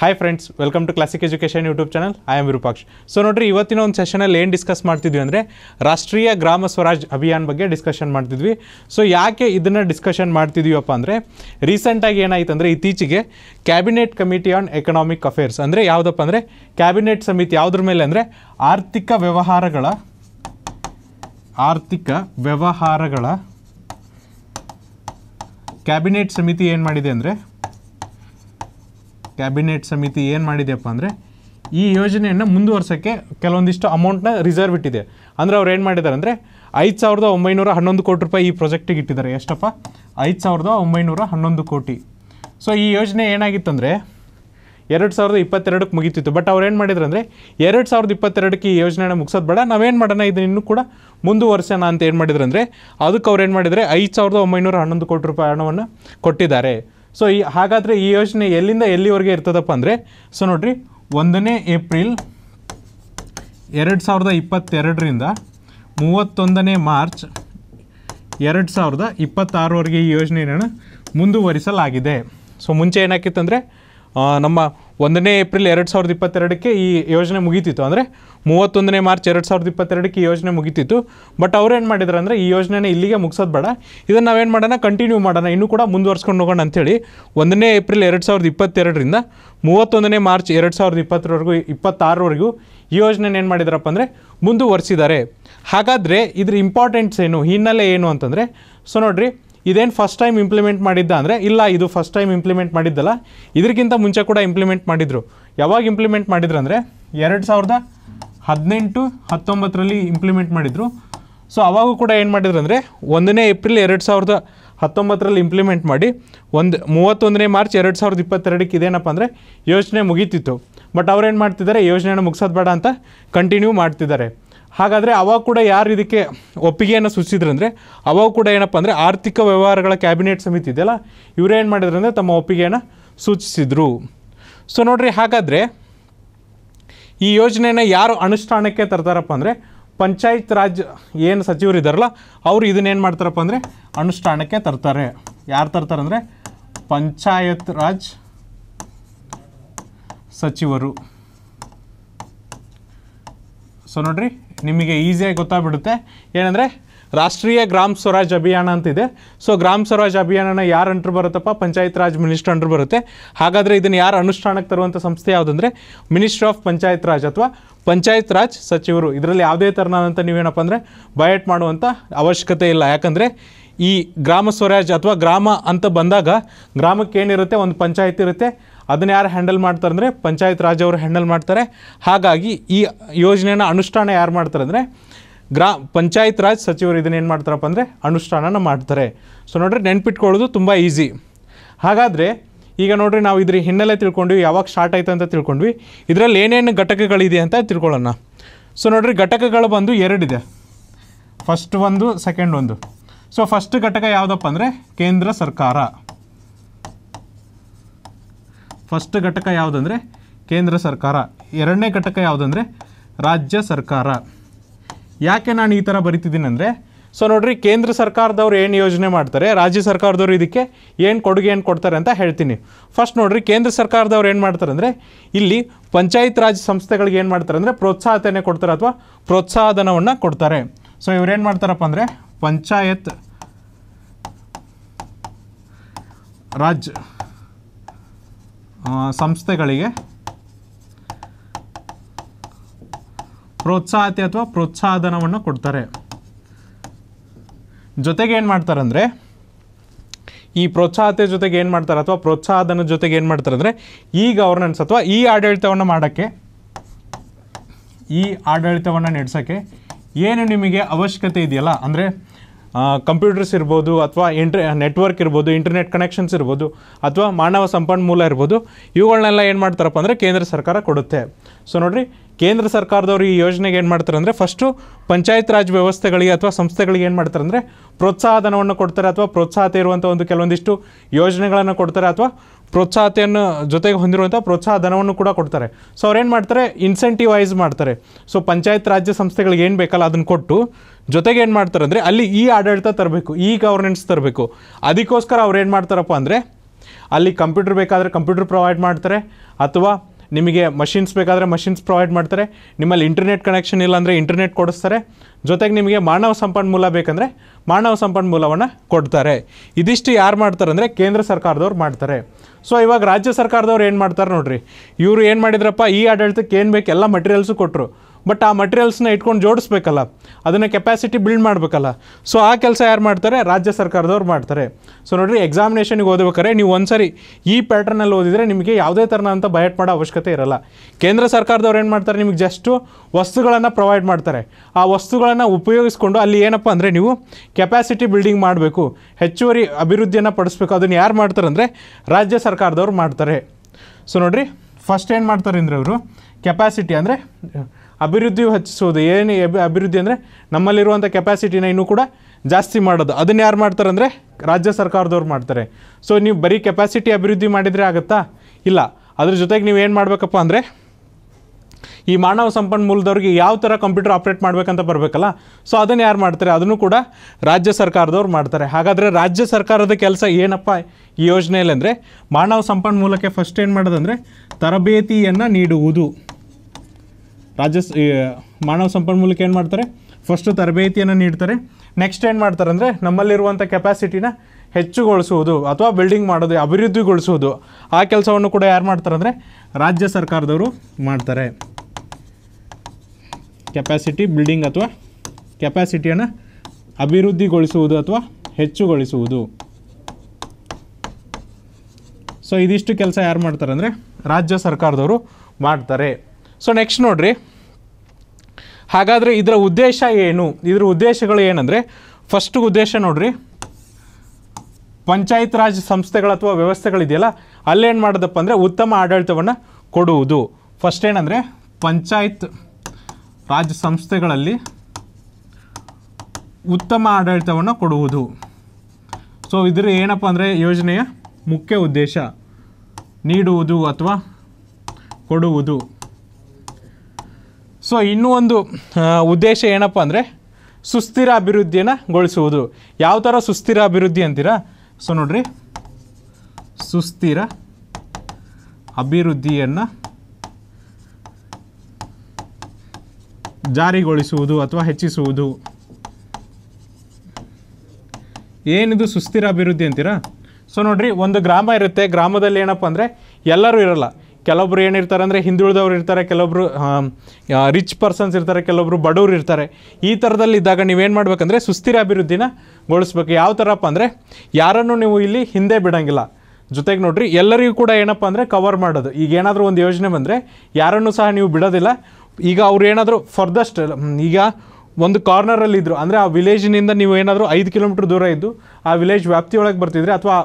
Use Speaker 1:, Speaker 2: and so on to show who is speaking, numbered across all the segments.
Speaker 1: hi friends welcome to classic education YouTube channel I am Virupaksh so ನೋಡ್ರಿ ಇವತ್ತಿನ ಒಂದು ಸೆಷನಲ್ಲಿ ಏನು ಡಿಸ್ಕಸ್ ಮಾಡ್ತಿದ್ವಿ ಅಂದರೆ ರಾಷ್ಟ್ರೀಯ ಗ್ರಾಮ ಸ್ವರಾಜ್ ಅಭಿಯಾನ್ ಬಗ್ಗೆ ಡಿಸ್ಕಷನ್ ಮಾಡ್ತಿದ್ವಿ ಸೊ ಯಾಕೆ ಇದನ್ನು ಡಿಸ್ಕಷನ್ ಮಾಡ್ತಿದ್ವಿಯಪ್ಪ ಅಂದರೆ ರೀಸೆಂಟಾಗಿ ಏನಾಯ್ತು ಅಂದರೆ ಇತ್ತೀಚೆಗೆ cabinet committee on economic affairs ಅಂದರೆ ಯಾವುದಪ್ಪ ಅಂದರೆ ಕ್ಯಾಬಿನೆಟ್ ಸಮಿತಿ ಯಾವುದ್ರ ಮೇಲೆ ಅಂದರೆ ಆರ್ಥಿಕ ವ್ಯವಹಾರಗಳ ಆರ್ಥಿಕ ವ್ಯವಹಾರಗಳ ಕ್ಯಾಬಿನೆಟ್ ಸಮಿತಿ ಏನು ಮಾಡಿದೆ ಅಂದರೆ ಕ್ಯಾಬಿನೆಟ್ ಸಮಿತಿ ಏನು ಮಾಡಿದೆಯಪ್ಪ ಅಂದರೆ ಈ ಯೋಜನೆಯನ್ನು ಮುಂದುವರ್ಸೋಕ್ಕೆ ಕೆಲವೊಂದಿಷ್ಟು ಅಮೌಂಟ್ನ ರಿಸರ್ವ್ ಇಟ್ಟಿದೆ ಅಂದರೆ ಅವ್ರು ಏನು ಮಾಡಿದ್ದಾರೆ ಅಂದರೆ ಐದು ಸಾವಿರದ ಒಂಬೈನೂರ ಹನ್ನೊಂದು ಕೋಟಿ ರೂಪಾಯಿ ಈ ಪ್ರಾಜೆಕ್ಟಿಗೆ ಇಟ್ಟಿದ್ದಾರೆ ಎಷ್ಟಪ್ಪ ಐದು ಸಾವಿರದ ಒಂಬೈನೂರ ಹನ್ನೊಂದು ಕೋಟಿ ಸೊ ಈ ಯೋಜನೆ ಏನಾಗಿತ್ತಂದರೆ ಎರಡು ಸಾವಿರದ ಇಪ್ಪತ್ತೆರಡಕ್ಕೆ ಮುಗೀತಿತ್ತು ಬಟ್ ಅವ್ರು ಏನು ಮಾಡಿದ್ರು ಅಂದರೆ ಎರಡು ಸಾವಿರದ ಇಪ್ಪತ್ತೆರಡಕ್ಕೆ ಈ ಯೋಜನೆನ ಮುಗಿಸೋದು ಬೇಡ ನಾವೇನು ಮಾಡೋಣ ಇದನ್ನು ಇನ್ನೂ ಕೂಡ ಮುಂದುವರ್ಸೋಣ ಅಂತ ಏನು ಮಾಡಿದ್ರು ಅಂದರೆ ಅದಕ್ಕೆ ಅವ್ರು ಏನು ಮಾಡಿದರೆ ಐದು ಸಾವಿರದ ಒಂಬೈನೂರ ಹನ್ನೊಂದು ಕೋಟಿ ರೂಪಾಯಿ ಹಣವನ್ನು ಕೊಟ್ಟಿದ್ದಾರೆ ಸೊ ಈ ಹಾಗಾದರೆ ಈ ಯೋಜನೆ ಎಲ್ಲಿಂದ ಎಲ್ಲಿವರೆಗೆ ಇರ್ತದಪ್ಪ ಅಂದರೆ ಸೊ ನೋಡಿರಿ ಒಂದನೇ ಏಪ್ರಿಲ್ ಎರಡು ಸಾವಿರದ ಇಪ್ಪತ್ತೆರಡರಿಂದ ಮೂವತ್ತೊಂದನೇ ಮಾರ್ಚ್ ಎರಡು ಸಾವಿರದ ಇಪ್ಪತ್ತಾರವರೆಗೆ ಈ ಯೋಜನೆಯನ್ನು ಮುಂದುವರಿಸಲಾಗಿದೆ ಸೊ ಮುಂಚೆ ಏನಾಕಿತ್ತಂದರೆ ನಮ್ಮ ಒಂದನೇ ಏಪ್ರಿಲ್ ಎರಡು ಸಾವಿರದ ಇಪ್ಪತ್ತೆರಡಕ್ಕೆ ಈ ಯೋಜನೆ ಮುಗೀತಿತ್ತು ಅಂದರೆ ಮೂವತ್ತೊಂದನೇ ಮಾರ್ಚ್ ಎರಡು ಸಾವಿರದ ಇಪ್ಪತ್ತೆರಡಕ್ಕೆ ಈ ಯೋಜನೆ ಮುಗೀತಿತ್ತು ಬಟ್ ಅವ್ರೇನು ಮಾಡಿದ್ರು ಅಂದರೆ ಈ ಯೋಜನೆನ ಇಲ್ಲಿಗೆ ಮುಗಿಸೋದು ಬೇಡ ಇದನ್ನು ನಾವೇನು ಮಾಡೋಣ ಕಂಟಿನ್ಯೂ ಮಾಡೋಣ ಇನ್ನೂ ಕೂಡ ಮುಂದುವರ್ಸ್ಕೊಂಡು ಹೋಗೋಣ ಅಂಥೇಳಿ ಒಂದನೇ ಏಪ್ರಿಲ್ ಎರಡು ಸಾವಿರದ ಇಪ್ಪತ್ತೆರಡರಿಂದ ಮೂವತ್ತೊಂದನೇ ಮಾರ್ಚ್ ಎರಡು ಸಾವಿರದ ಇಪ್ಪತ್ತರವರೆಗೂ ಇಪ್ಪತ್ತಾರವರೆಗೂ ಈ ಯೋಜನೆನ ಏನು ಮಾಡಿದ್ರಪ್ಪ ಅಂದರೆ ಮುಂದುವರೆಸಿದ್ದಾರೆ ಹಾಗಾದರೆ ಇದ್ರ ಇಂಪಾರ್ಟೆಂಟ್ಸ್ ಏನು ಹಿನ್ನೆಲೆ ಏನು ಅಂತಂದರೆ ಸೊ ನೋಡಿರಿ ಇದೇನು ಫಸ್ಟ್ ಟೈಮ್ ಇಂಪ್ಲಿಮೆಂಟ್ ಮಾಡಿದ್ದ ಅಂದರೆ ಇಲ್ಲ ಇದು ಫಸ್ಟ್ ಟೈಮ್ ಇಂಪ್ಲಿಮೆಂಟ್ ಮಾಡಿದ್ದಲ್ಲ ಇದಕ್ಕಿಂತ ಮುಂಚೆ ಕೂಡ ಇಂಪ್ಲಿಮೆಂಟ್ ಮಾಡಿದರು ಯಾವಾಗ ಇಂಪ್ಲಿಮೆಂಟ್ ಮಾಡಿದ್ರು ಅಂದರೆ ಎರಡು ಸಾವಿರದ ಹದಿನೆಂಟು ಹತ್ತೊಂಬತ್ತರಲ್ಲಿ ಇಂಪ್ಲಿಮೆಂಟ್ ಮಾಡಿದರು ಸೊ ಅವಾಗೂ ಕೂಡ ಏನು ಮಾಡಿದ್ರು ಅಂದರೆ ಒಂದನೇ ಏಪ್ರಿಲ್ ಎರಡು ಸಾವಿರದ ಹತ್ತೊಂಬತ್ತರಲ್ಲಿ ಇಂಪ್ಲಿಮೆಂಟ್ ಮಾಡಿ ಒಂದು ಮೂವತ್ತೊಂದನೇ ಮಾರ್ಚ್ ಎರಡು ಸಾವಿರದ ಇಪ್ಪತ್ತೆರಡಕ್ಕೆ ಇದೇನಪ್ಪ ಅಂದರೆ ಯೋಜನೆ ಮುಗೀತಿತ್ತು ಬಟ್ ಅವ್ರೇನು ಮಾಡ್ತಿದ್ದಾರೆ ಯೋಜನೆಯನ್ನು ಮುಗಿಸೋದು ಬೇಡ ಅಂತ ಕಂಟಿನ್ಯೂ ಮಾಡ್ತಿದ್ದಾರೆ ಹಾಗಾದರೆ ಅವಾಗ ಕೂಡ ಯಾರು ಇದಕ್ಕೆ ಒಪ್ಪಿಗೆಯನ್ನು ಸೂಚಿಸಿದ್ರು ಅಂದರೆ ಅವಾಗ ಕೂಡ ಏನಪ್ಪ ಅಂದರೆ ಆರ್ಥಿಕ ವ್ಯವಹಾರಗಳ ಕ್ಯಾಬಿನೆಟ್ ಸಮಿತಿ ಇದೆಯಲ್ಲ ಇವರೇನು ಮಾಡಿದ್ರು ಅಂದರೆ ತಮ್ಮ ಒಪ್ಪಿಗೆಯನ್ನು ಸೂಚಿಸಿದರು ಸೊ ನೋಡಿರಿ ಹಾಗಾದರೆ ಈ ಯೋಜನೆಯನ್ನು ಯಾರು ಅನುಷ್ಠಾನಕ್ಕೆ ತರ್ತಾರಪ್ಪ ಅಂದರೆ ಪಂಚಾಯತ್ ರಾಜ್ ಏನು ಸಚಿವರು ಇದ್ದಾರಲ್ಲ ಅವರು ಇದನ್ನೇನು ಮಾಡ್ತಾರಪ್ಪ ಅಂದರೆ ಅನುಷ್ಠಾನಕ್ಕೆ ತರ್ತಾರೆ ಯಾರು ತರ್ತಾರೆ ಅಂದರೆ ಪಂಚಾಯತ್ ರಾಜ್ ಸಚಿವರು ಸೊ ನೋಡಿರಿ ನಿಮಗೆ ಈಸಿಯಾಗಿ ಗೊತ್ತಾಗ್ಬಿಡುತ್ತೆ ಏನಂದರೆ ರಾಷ್ಟ್ರೀಯ ಗ್ರಾಮ ಸ್ವರಾಜ್ ಅಭಿಯಾನ ಅಂತಿದೆ ಸೊ ಗ್ರಾಮ ಸ್ವರಾಜ್ ಅಭಿಯಾನನ ಯಾರು ಅಂಟ್ರು ಬರುತ್ತಪ್ಪ ಪಂಚಾಯತ್ ರಾಜ್ ಮಿನಿಸ್ಟ್ರ್ ಅಂಟ್ರು ಬರುತ್ತೆ ಹಾಗಾದರೆ ಇದನ್ನು ಯಾರು ಅನುಷ್ಠಾನಕ್ಕೆ ತರುವಂಥ ಸಂಸ್ಥೆ ಯಾವುದಂದರೆ ಮಿನಿಸ್ಟ್ರ್ ಆಫ್ ಪಂಚಾಯತ್ ರಾಜ್ ಅಥವಾ ಪಂಚಾಯತ್ ರಾಜ್ ಸಚಿವರು ಇದರಲ್ಲಿ ಯಾವುದೇ ಥರನಾದಂಥ ನೀವೇನಪ್ಪ ಅಂದರೆ ಬಯಟ್ ಮಾಡುವಂಥ ಅವಶ್ಯಕತೆ ಇಲ್ಲ ಯಾಕಂದರೆ ಈ ಗ್ರಾಮ ಸ್ವರಾಜ್ ಅಥವಾ ಗ್ರಾಮ ಅಂತ ಬಂದಾಗ ಗ್ರಾಮಕ್ಕೆ ಏನಿರುತ್ತೆ ಒಂದು ಪಂಚಾಯತ್ ಇರುತ್ತೆ ಅದನ್ನು ಯಾರು ಹ್ಯಾಂಡಲ್ ಮಾಡ್ತಾರೆ ಅಂದರೆ ಪಂಚಾಯತ್ ರಾಜ್ ಅವರು ಹ್ಯಾಂಡಲ್ ಮಾಡ್ತಾರೆ ಹಾಗಾಗಿ ಈ ಯೋಜನೆಯನ್ನು ಅನುಷ್ಠಾನ ಯಾರು ಮಾಡ್ತಾರೆ ಅಂದರೆ ಗ್ರಾ ಪಂಚಾಯತ್ ರಾಜ್ ಸಚಿವರು ಏನು ಮಾಡ್ತಾರಪ್ಪ ಅಂದರೆ ಅನುಷ್ಠಾನನ ಮಾಡ್ತಾರೆ ಸೊ ನೋಡ್ರಿ ನೆನ್ಪಿಟ್ಕೊಳ್ಳೋದು ತುಂಬ ಈಸಿ ಹಾಗಾದರೆ ಈಗ ನೋಡಿರಿ ನಾವು ಇದ್ರ ಹಿನ್ನೆಲೆ ತಿಳ್ಕೊಂಡ್ವಿ ಯಾವಾಗ ಸ್ಟಾರ್ಟ್ ಆಯ್ತು ಅಂತ ತಿಳ್ಕೊಂಡ್ವಿ ಇದರಲ್ಲಿ ಏನೇನು ಘಟಕಗಳಿದೆ ಅಂತ ತಿಳ್ಕೊಳ್ಳೋಣ ಸೊ ನೋಡಿರಿ ಘಟಕಗಳು ಬಂದು ಎರಡಿದೆ ಫಸ್ಟ್ ಒಂದು ಸೆಕೆಂಡ್ ಒಂದು ಸೊ ಫಸ್ಟ್ ಘಟಕ ಯಾವುದಪ್ಪ ಅಂದರೆ ಕೇಂದ್ರ ಸರ್ಕಾರ ಫಸ್ಟ್ ಘಟಕ ಯಾವುದಂದರೆ ಕೇಂದ್ರ ಸರ್ಕಾರ ಎರಡನೇ ಘಟಕ ಯಾವುದಂದರೆ ರಾಜ್ಯ ಸರ್ಕಾರ ಯಾಕೆ ನಾನು ಈ ಥರ ಬರಿತಿದ್ದೀನಿ ಅಂದರೆ ಸೊ ನೋಡಿರಿ ಕೇಂದ್ರ ಸರ್ಕಾರದವ್ರು ಏನು ಯೋಜನೆ ಮಾಡ್ತಾರೆ ರಾಜ್ಯ ಸರ್ಕಾರದವ್ರು ಇದಕ್ಕೆ ಏನು ಕೊಡುಗೆ ಏನು ಕೊಡ್ತಾರೆ ಅಂತ ಹೇಳ್ತೀನಿ ಫಸ್ಟ್ ನೋಡಿರಿ ಕೇಂದ್ರ ಸರ್ಕಾರದವ್ರು ಏನು ಮಾಡ್ತಾರೆ ಅಂದರೆ ಇಲ್ಲಿ ಪಂಚಾಯತ್ ರಾಜ್ ಸಂಸ್ಥೆಗಳಿಗೆ ಏನು ಮಾಡ್ತಾರೆ ಅಂದರೆ ಪ್ರೋತ್ಸಾಹತೆಯೇ ಕೊಡ್ತಾರೆ ಅಥವಾ ಪ್ರೋತ್ಸಾಹಧನವನ್ನು ಕೊಡ್ತಾರೆ ಸೊ ಇವ್ರೇನು ಮಾಡ್ತಾರಪ್ಪ ಅಂದರೆ ಪಂಚಾಯತ್ ರಾಜ್ ಸಂಸ್ಥೆಗಳಿಗೆ ಪ್ರೋತ್ಸಾಹತೆ ಅಥವಾ ಪ್ರೋತ್ಸಾಹನವನ್ನು ಕೊಡ್ತಾರೆ ಜೊತೆಗೆ ಏನು ಮಾಡ್ತಾರೆ ಅಂದರೆ ಈ ಪ್ರೋತ್ಸಾಹತೆ ಜೊತೆಗೆ ಏನು ಮಾಡ್ತಾರೆ ಅಥವಾ ಪ್ರೋತ್ಸಾಹನ ಜೊತೆಗೆ ಏನು ಮಾಡ್ತಾರೆ ಅಂದರೆ ಈ ಗವರ್ನೆನ್ಸ್ ಅಥವಾ ಈ ಆಡಳಿತವನ್ನು ಮಾಡೋಕ್ಕೆ ಈ ಆಡಳಿತವನ್ನು ನಡೆಸೋಕ್ಕೆ ಏನು ನಿಮಗೆ ಅವಶ್ಯಕತೆ ಇದೆಯಲ್ಲ ಅಂದರೆ ಕಂಪ್ಯೂಟರ್ಸ್ ಇರ್ಬೋದು ಅಥವಾ ಇಂಟ್ರ ನೆಟ್ವರ್ಕ್ ಇರ್ಬೋದು ಇಂಟರ್ನೆಟ್ ಕನೆಕ್ಷನ್ಸ್ ಇರ್ಬೋದು ಅಥವಾ ಮಾನವ ಸಂಪನ್ಮೂಲ ಇರ್ಬೋದು ಇವುಗಳನ್ನೆಲ್ಲ ಏನು ಮಾಡ್ತಾರಪ್ಪ ಅಂದರೆ ಕೇಂದ್ರ ಸರ್ಕಾರ ಕೊಡುತ್ತೆ ಸೊ ನೋಡಿರಿ ಕೇಂದ್ರ ಸರ್ಕಾರದವರು ಈ ಯೋಜನೆಗೆ ಏನು ಮಾಡ್ತಾರೆ ಅಂದರೆ ಫಸ್ಟು ಪಂಚಾಯತ್ ರಾಜ್ ವ್ಯವಸ್ಥೆಗಳಿಗೆ ಅಥವಾ ಸಂಸ್ಥೆಗಳಿಗೆ ಏನು ಮಾಡ್ತಾರೆ ಅಂದರೆ ಧನವನ್ನು ಕೊಡ್ತಾರೆ ಅಥವಾ ಪ್ರೋತ್ಸಾಹತೆ ಇರುವಂಥ ಒಂದು ಕೆಲವೊಂದಿಷ್ಟು ಯೋಜನೆಗಳನ್ನು ಕೊಡ್ತಾರೆ ಅಥವಾ ಪ್ರೋತ್ಸಾಹತೆಯನ್ನು ಜೊತೆಗೆ ಹೊಂದಿರುವಂಥ ಪ್ರೋತ್ಸಾಹ ಧನವನ್ನು ಕೂಡ ಕೊಡ್ತಾರೆ ಸೊ ಅವ್ರೇನು ಮಾಡ್ತಾರೆ ಇನ್ಸೆಂಟಿವೈಸ್ ಮಾಡ್ತಾರೆ ಸೊ ಪಂಚಾಯತ್ ರಾಜ್ಯ ಸಂಸ್ಥೆಗಳಿಗೆ ಏನು ಬೇಕಲ್ಲ ಅದನ್ನು ಕೊಟ್ಟು ಜೊತೆಗೆ ಏನು ಮಾಡ್ತಾರೆ ಅಂದರೆ ಅಲ್ಲಿ ಈ ಆಡಳಿತ ತರಬೇಕು ಈ ಗವರ್ನೆನ್ಸ್ ತರಬೇಕು ಅದಕ್ಕೋಸ್ಕರ ಅವ್ರು ಏನು ಮಾಡ್ತಾರಪ್ಪ ಅಂದರೆ ಅಲ್ಲಿ ಕಂಪ್ಯೂಟರ್ ಬೇಕಾದರೆ ಕಂಪ್ಯೂಟರ್ ಪ್ರೊವೈಡ್ ಮಾಡ್ತಾರೆ ಅಥವಾ ನಿಮಗೆ ಮಷಿನ್ಸ್ ಬೇಕಾದರೆ ಮಷಿನ್ಸ್ ಪ್ರೊವೈಡ್ ಮಾಡ್ತಾರೆ ನಿಮ್ಮಲ್ಲಿ ಇಂಟರ್ನೆಟ್ ಕನೆಕ್ಷನ್ ಇಲ್ಲಾಂದರೆ ಇಂಟರ್ನೆಟ್ ಕೊಡಿಸ್ತಾರೆ ಜೊತೆಗೆ ನಿಮಗೆ ಮಾನವ ಸಂಪನ್ಮೂಲ ಬೇಕಂದರೆ ಮಾನವ ಸಂಪನ್ಮೂಲವನ್ನು ಕೊಡ್ತಾರೆ ಇದಿಷ್ಟು ಯಾರು ಮಾಡ್ತಾರೆ ಅಂದರೆ ಕೇಂದ್ರ ಸರ್ಕಾರದವ್ರು ಮಾಡ್ತಾರೆ ಸೊ ಇವಾಗ ರಾಜ್ಯ ಸರ್ಕಾರದವ್ರು ಏನು ಮಾಡ್ತಾರೆ ನೋಡಿರಿ ಇವರು ಏನು ಮಾಡಿದ್ರಪ್ಪ ಈ ಆಡಳಿತಕ್ಕೆ ಏನು ಬೇಕು ಎಲ್ಲ ಮಟೀರಿಯಲ್ಸು ಕೊಟ್ಟರು ಬಟ್ ಆ ಮಟೀರಿಯಲ್ಸ್ನ ಇಟ್ಕೊಂಡು ಜೋಡಿಸ್ಬೇಕಲ್ಲ ಅದನ್ನು ಕೆಪಾಸಿಟಿ ಬಿಲ್ಡ್ ಮಾಡಬೇಕಲ್ಲ ಸೊ ಆ ಕೆಲಸ ಯಾರು ಮಾಡ್ತಾರೆ ರಾಜ್ಯ ಸರ್ಕಾರದವ್ರು ಮಾಡ್ತಾರೆ ಸೊ ನೋಡಿರಿ ಎಕ್ಸಾಮಿನೇಷನಿಗೆ ಓದ್ಬೇಕಾದ್ರೆ ನೀವು ಒಂದು ಸರಿ ಈ ಪ್ಯಾಟ್ರನಲ್ಲಿ ಓದಿದರೆ ನಿಮಗೆ ಯಾವುದೇ ಥರನಂತ ಬಯಟ್ ಮಾಡೋ ಅವಶ್ಯಕತೆ ಇರಲ್ಲ ಕೇಂದ್ರ ಸರ್ಕಾರದವ್ರು ಏನು ಮಾಡ್ತಾರೆ ನಿಮಗೆ ಜಸ್ಟು ವಸ್ತುಗಳನ್ನು ಪ್ರೊವೈಡ್ ಮಾಡ್ತಾರೆ ಆ ವಸ್ತುಗಳನ್ನು ಉಪಯೋಗಿಸ್ಕೊಂಡು ಅಲ್ಲಿ ಏನಪ್ಪ ಅಂದರೆ ನೀವು ಕೆಪಾಸಿಟಿ ಬಿಲ್ಡಿಂಗ್ ಮಾಡಬೇಕು ಹೆಚ್ಚುವರಿ ಅಭಿವೃದ್ಧಿಯನ್ನು ಪಡಿಸ್ಬೇಕು ಅದನ್ನು ಯಾರು ಮಾಡ್ತಾರೆ ಅಂದರೆ ರಾಜ್ಯ ಸರ್ಕಾರದವ್ರು ಮಾಡ್ತಾರೆ ಸೊ ನೋಡಿರಿ ಫಸ್ಟ್ ಏನು ಮಾಡ್ತಾರೆ ಅಂದ್ರೆ ಅವರು ಕೆಪಾಸಿಟಿ ಅಂದರೆ ಅಭಿವೃದ್ಧಿಯು ಹೆಚ್ಚಿಸುವುದು ಏನು ಅಭಿವೃದ್ಧಿ ಅಂದರೆ ನಮ್ಮಲ್ಲಿರುವಂಥ ಕೆಪಾಸಿಟಿನ ಇನ್ನೂ ಕೂಡ ಜಾಸ್ತಿ ಮಾಡೋದು ಅದನ್ನು ಯಾರು ಮಾಡ್ತಾರೆ ಅಂದರೆ ರಾಜ್ಯ ಸರ್ಕಾರದವ್ರು ಮಾಡ್ತಾರೆ ಸೊ ನೀವು ಬರೀ ಕೆಪಾಸಿಟಿ ಅಭಿವೃದ್ಧಿ ಮಾಡಿದರೆ ಆಗುತ್ತಾ ಇಲ್ಲ ಅದ್ರ ಜೊತೆಗೆ ನೀವು ಏನು ಮಾಡಬೇಕಪ್ಪ ಅಂದರೆ ಈ ಮಾನವ ಸಂಪನ್ಮೂಲದವ್ರಿಗೆ ಯಾವ ಥರ ಕಂಪ್ಯೂಟರ್ ಆಪ್ರೇಟ್ ಮಾಡಬೇಕಂತ ಬರಬೇಕಲ್ಲ ಸೊ ಅದನ್ನು ಯಾರು ಮಾಡ್ತಾರೆ ಅದನ್ನು ಕೂಡ ರಾಜ್ಯ ಸರ್ಕಾರದವ್ರು ಮಾಡ್ತಾರೆ ಹಾಗಾದರೆ ರಾಜ್ಯ ಸರ್ಕಾರದ ಕೆಲಸ ಏನಪ್ಪ ಈ ಯೋಜನೆಯಲ್ಲಿ ಅಂದರೆ ಮಾನವ ಸಂಪನ್ಮೂಲಕ್ಕೆ ಫಸ್ಟ್ ಏನು ಮಾಡೋದಂದರೆ ತರಬೇತಿಯನ್ನು ನೀಡುವುದು ರಾಜ್ಯ ಮಾನವ ಸಂಪನ್ಮೂಲಕ್ಕೆ ಏನು ಮಾಡ್ತಾರೆ ಫಸ್ಟು ತರಬೇತಿಯನ್ನು ನೀಡ್ತಾರೆ ನೆಕ್ಸ್ಟ್ ಏನು ಮಾಡ್ತಾರೆ ಅಂದರೆ ನಮ್ಮಲ್ಲಿರುವಂಥ ಕೆಪಾಸಿಟಿನ ಹೆಚ್ಚುಗೊಳಿಸುವುದು ಅಥವಾ ಬಿಲ್ಡಿಂಗ್ ಮಾಡೋದು ಅಭಿವೃದ್ಧಿಗೊಳಿಸುವುದು ಆ ಕೆಲಸವನ್ನು ಕೂಡ ಯಾರು ಮಾಡ್ತಾರೆ ಅಂದರೆ ರಾಜ್ಯ ಸರ್ಕಾರದವರು ಮಾಡ್ತಾರೆ ಕೆಪಾಸಿಟಿ ಬಿಲ್ಡಿಂಗ್ ಅಥವಾ ಕೆಪಾಸಿಟಿಯನ್ನು ಅಭಿವೃದ್ಧಿಗೊಳಿಸುವುದು ಅಥವಾ ಹೆಚ್ಚುಗೊಳಿಸುವುದು ಸೊ ಇದಿಷ್ಟು ಕೆಲಸ ಯಾರು ಮಾಡ್ತಾರೆ ಅಂದರೆ ರಾಜ್ಯ ಸರ್ಕಾರದವರು ಮಾಡ್ತಾರೆ ಸೊ ನೆಕ್ಸ್ಟ್ ನೋಡಿರಿ ಹಾಗಾದರೆ ಇದರ ಉದ್ದೇಶ ಏನು ಇದರ ಉದ್ದೇಶಗಳು ಏನಂದರೆ ಫಸ್ಟ್ ಉದ್ದೇಶ ನೋಡ್ರಿ ಪಂಚಾಯತ್ ರಾಜ್ ಸಂಸ್ಥೆಗಳು ಅಥವಾ ವ್ಯವಸ್ಥೆಗಳಿದೆಯಲ್ಲ ಅಲ್ಲೇನು ಮಾಡೋದಪ್ಪ ಅಂದರೆ ಉತ್ತಮ ಆಡಳಿತವನ್ನು ಕೊಡುವುದು ಫಸ್ಟ್ ಏನಂದರೆ ಪಂಚಾಯತ್ ರಾಜ್ ಸಂಸ್ಥೆಗಳಲ್ಲಿ ಉತ್ತಮ ಆಡಳಿತವನ್ನು ಕೊಡುವುದು ಸೊ ಇದರ ಏನಪ್ಪ ಅಂದರೆ ಯೋಜನೆಯ ಮುಖ್ಯ ಉದ್ದೇಶ ನೀಡುವುದು ಅಥವಾ ಕೊಡುವುದು ಸೊ ಇನ್ನೂ ಒಂದು ಉದ್ದೇಶ ಏನಪ್ಪ ಅಂದರೆ ಸುಸ್ಥಿರ ಅಭಿವೃದ್ಧಿಯನ್ನು ಗೊಳಿಸುವುದು ಯಾವ ಥರ ಸುಸ್ಥಿರ ಅಭಿವೃದ್ಧಿ ಅಂತೀರಾ ಸೊ ನೋಡ್ರಿ ಸುಸ್ಥಿರ ಅಭಿವೃದ್ಧಿಯನ್ನು ಜಾರಿಗೊಳಿಸುವುದು ಅಥವಾ ಹೆಚ್ಚಿಸುವುದು ಏನಿದು ಸುಸ್ಥಿರ ಅಭಿವೃದ್ಧಿ ಅಂತೀರಾ ಸೊ ನೋಡ್ರಿ ಒಂದು ಗ್ರಾಮ ಇರುತ್ತೆ ಗ್ರಾಮದಲ್ಲಿ ಏನಪ್ಪ ಅಂದರೆ ಎಲ್ಲರೂ ಇರಲ್ಲ ಕೆಲವೊಬ್ರು ಏನಿರ್ತಾರೆ ಅಂದರೆ ಹಿಂದುಳಿದವ್ರು ಇರ್ತಾರೆ ಕೆಲವೊಬ್ರು ರಿಚ್ ಪರ್ಸನ್ಸ್ ಇರ್ತಾರೆ ಕೆಲವೊಬ್ರು ಬಡವ್ರು ಇರ್ತಾರೆ ಈ ಥರದಲ್ಲಿ ಇದ್ದಾಗ ನೀವೇನು ಮಾಡಬೇಕಂದ್ರೆ ಸುಸ್ಥಿರ ಅಭಿವೃದ್ಧಿನ ಗೊಳಿಸ್ಬೇಕು ಯಾವ ಥರಪ್ಪ ಅಂದರೆ ಯಾರನ್ನು ನೀವು ಇಲ್ಲಿ ಹಿಂದೆ ಬಿಡೋಂಗಿಲ್ಲ ಜೊತೆಗೆ ನೋಡಿರಿ ಎಲ್ಲರಿಗೂ ಕೂಡ ಏನಪ್ಪ ಅಂದರೆ ಕವರ್ ಮಾಡೋದು ಈಗ ಏನಾದರೂ ಒಂದು ಯೋಜನೆ ಬಂದರೆ ಯಾರನ್ನು ಸಹ ನೀವು ಬಿಡೋದಿಲ್ಲ ಈಗ ಅವ್ರು ಏನಾದರೂ ಫರ್ದಸ್ಟ್ ಈಗ ಒಂದು ಕಾರ್ನರಲ್ಲಿದ್ದರು ಅಂದರೆ ಆ ವಿಲೇಜಿನಿಂದ ನೀವು ಏನಾದರೂ ಐದು ಕಿಲೋಮೀಟ್ರ್ ದೂರ ಇದ್ದು ಆ ವಿಲೇಜ್ ವ್ಯಾಪ್ತಿಯೊಳಗೆ ಬರ್ತಿದ್ರೆ ಅಥವಾ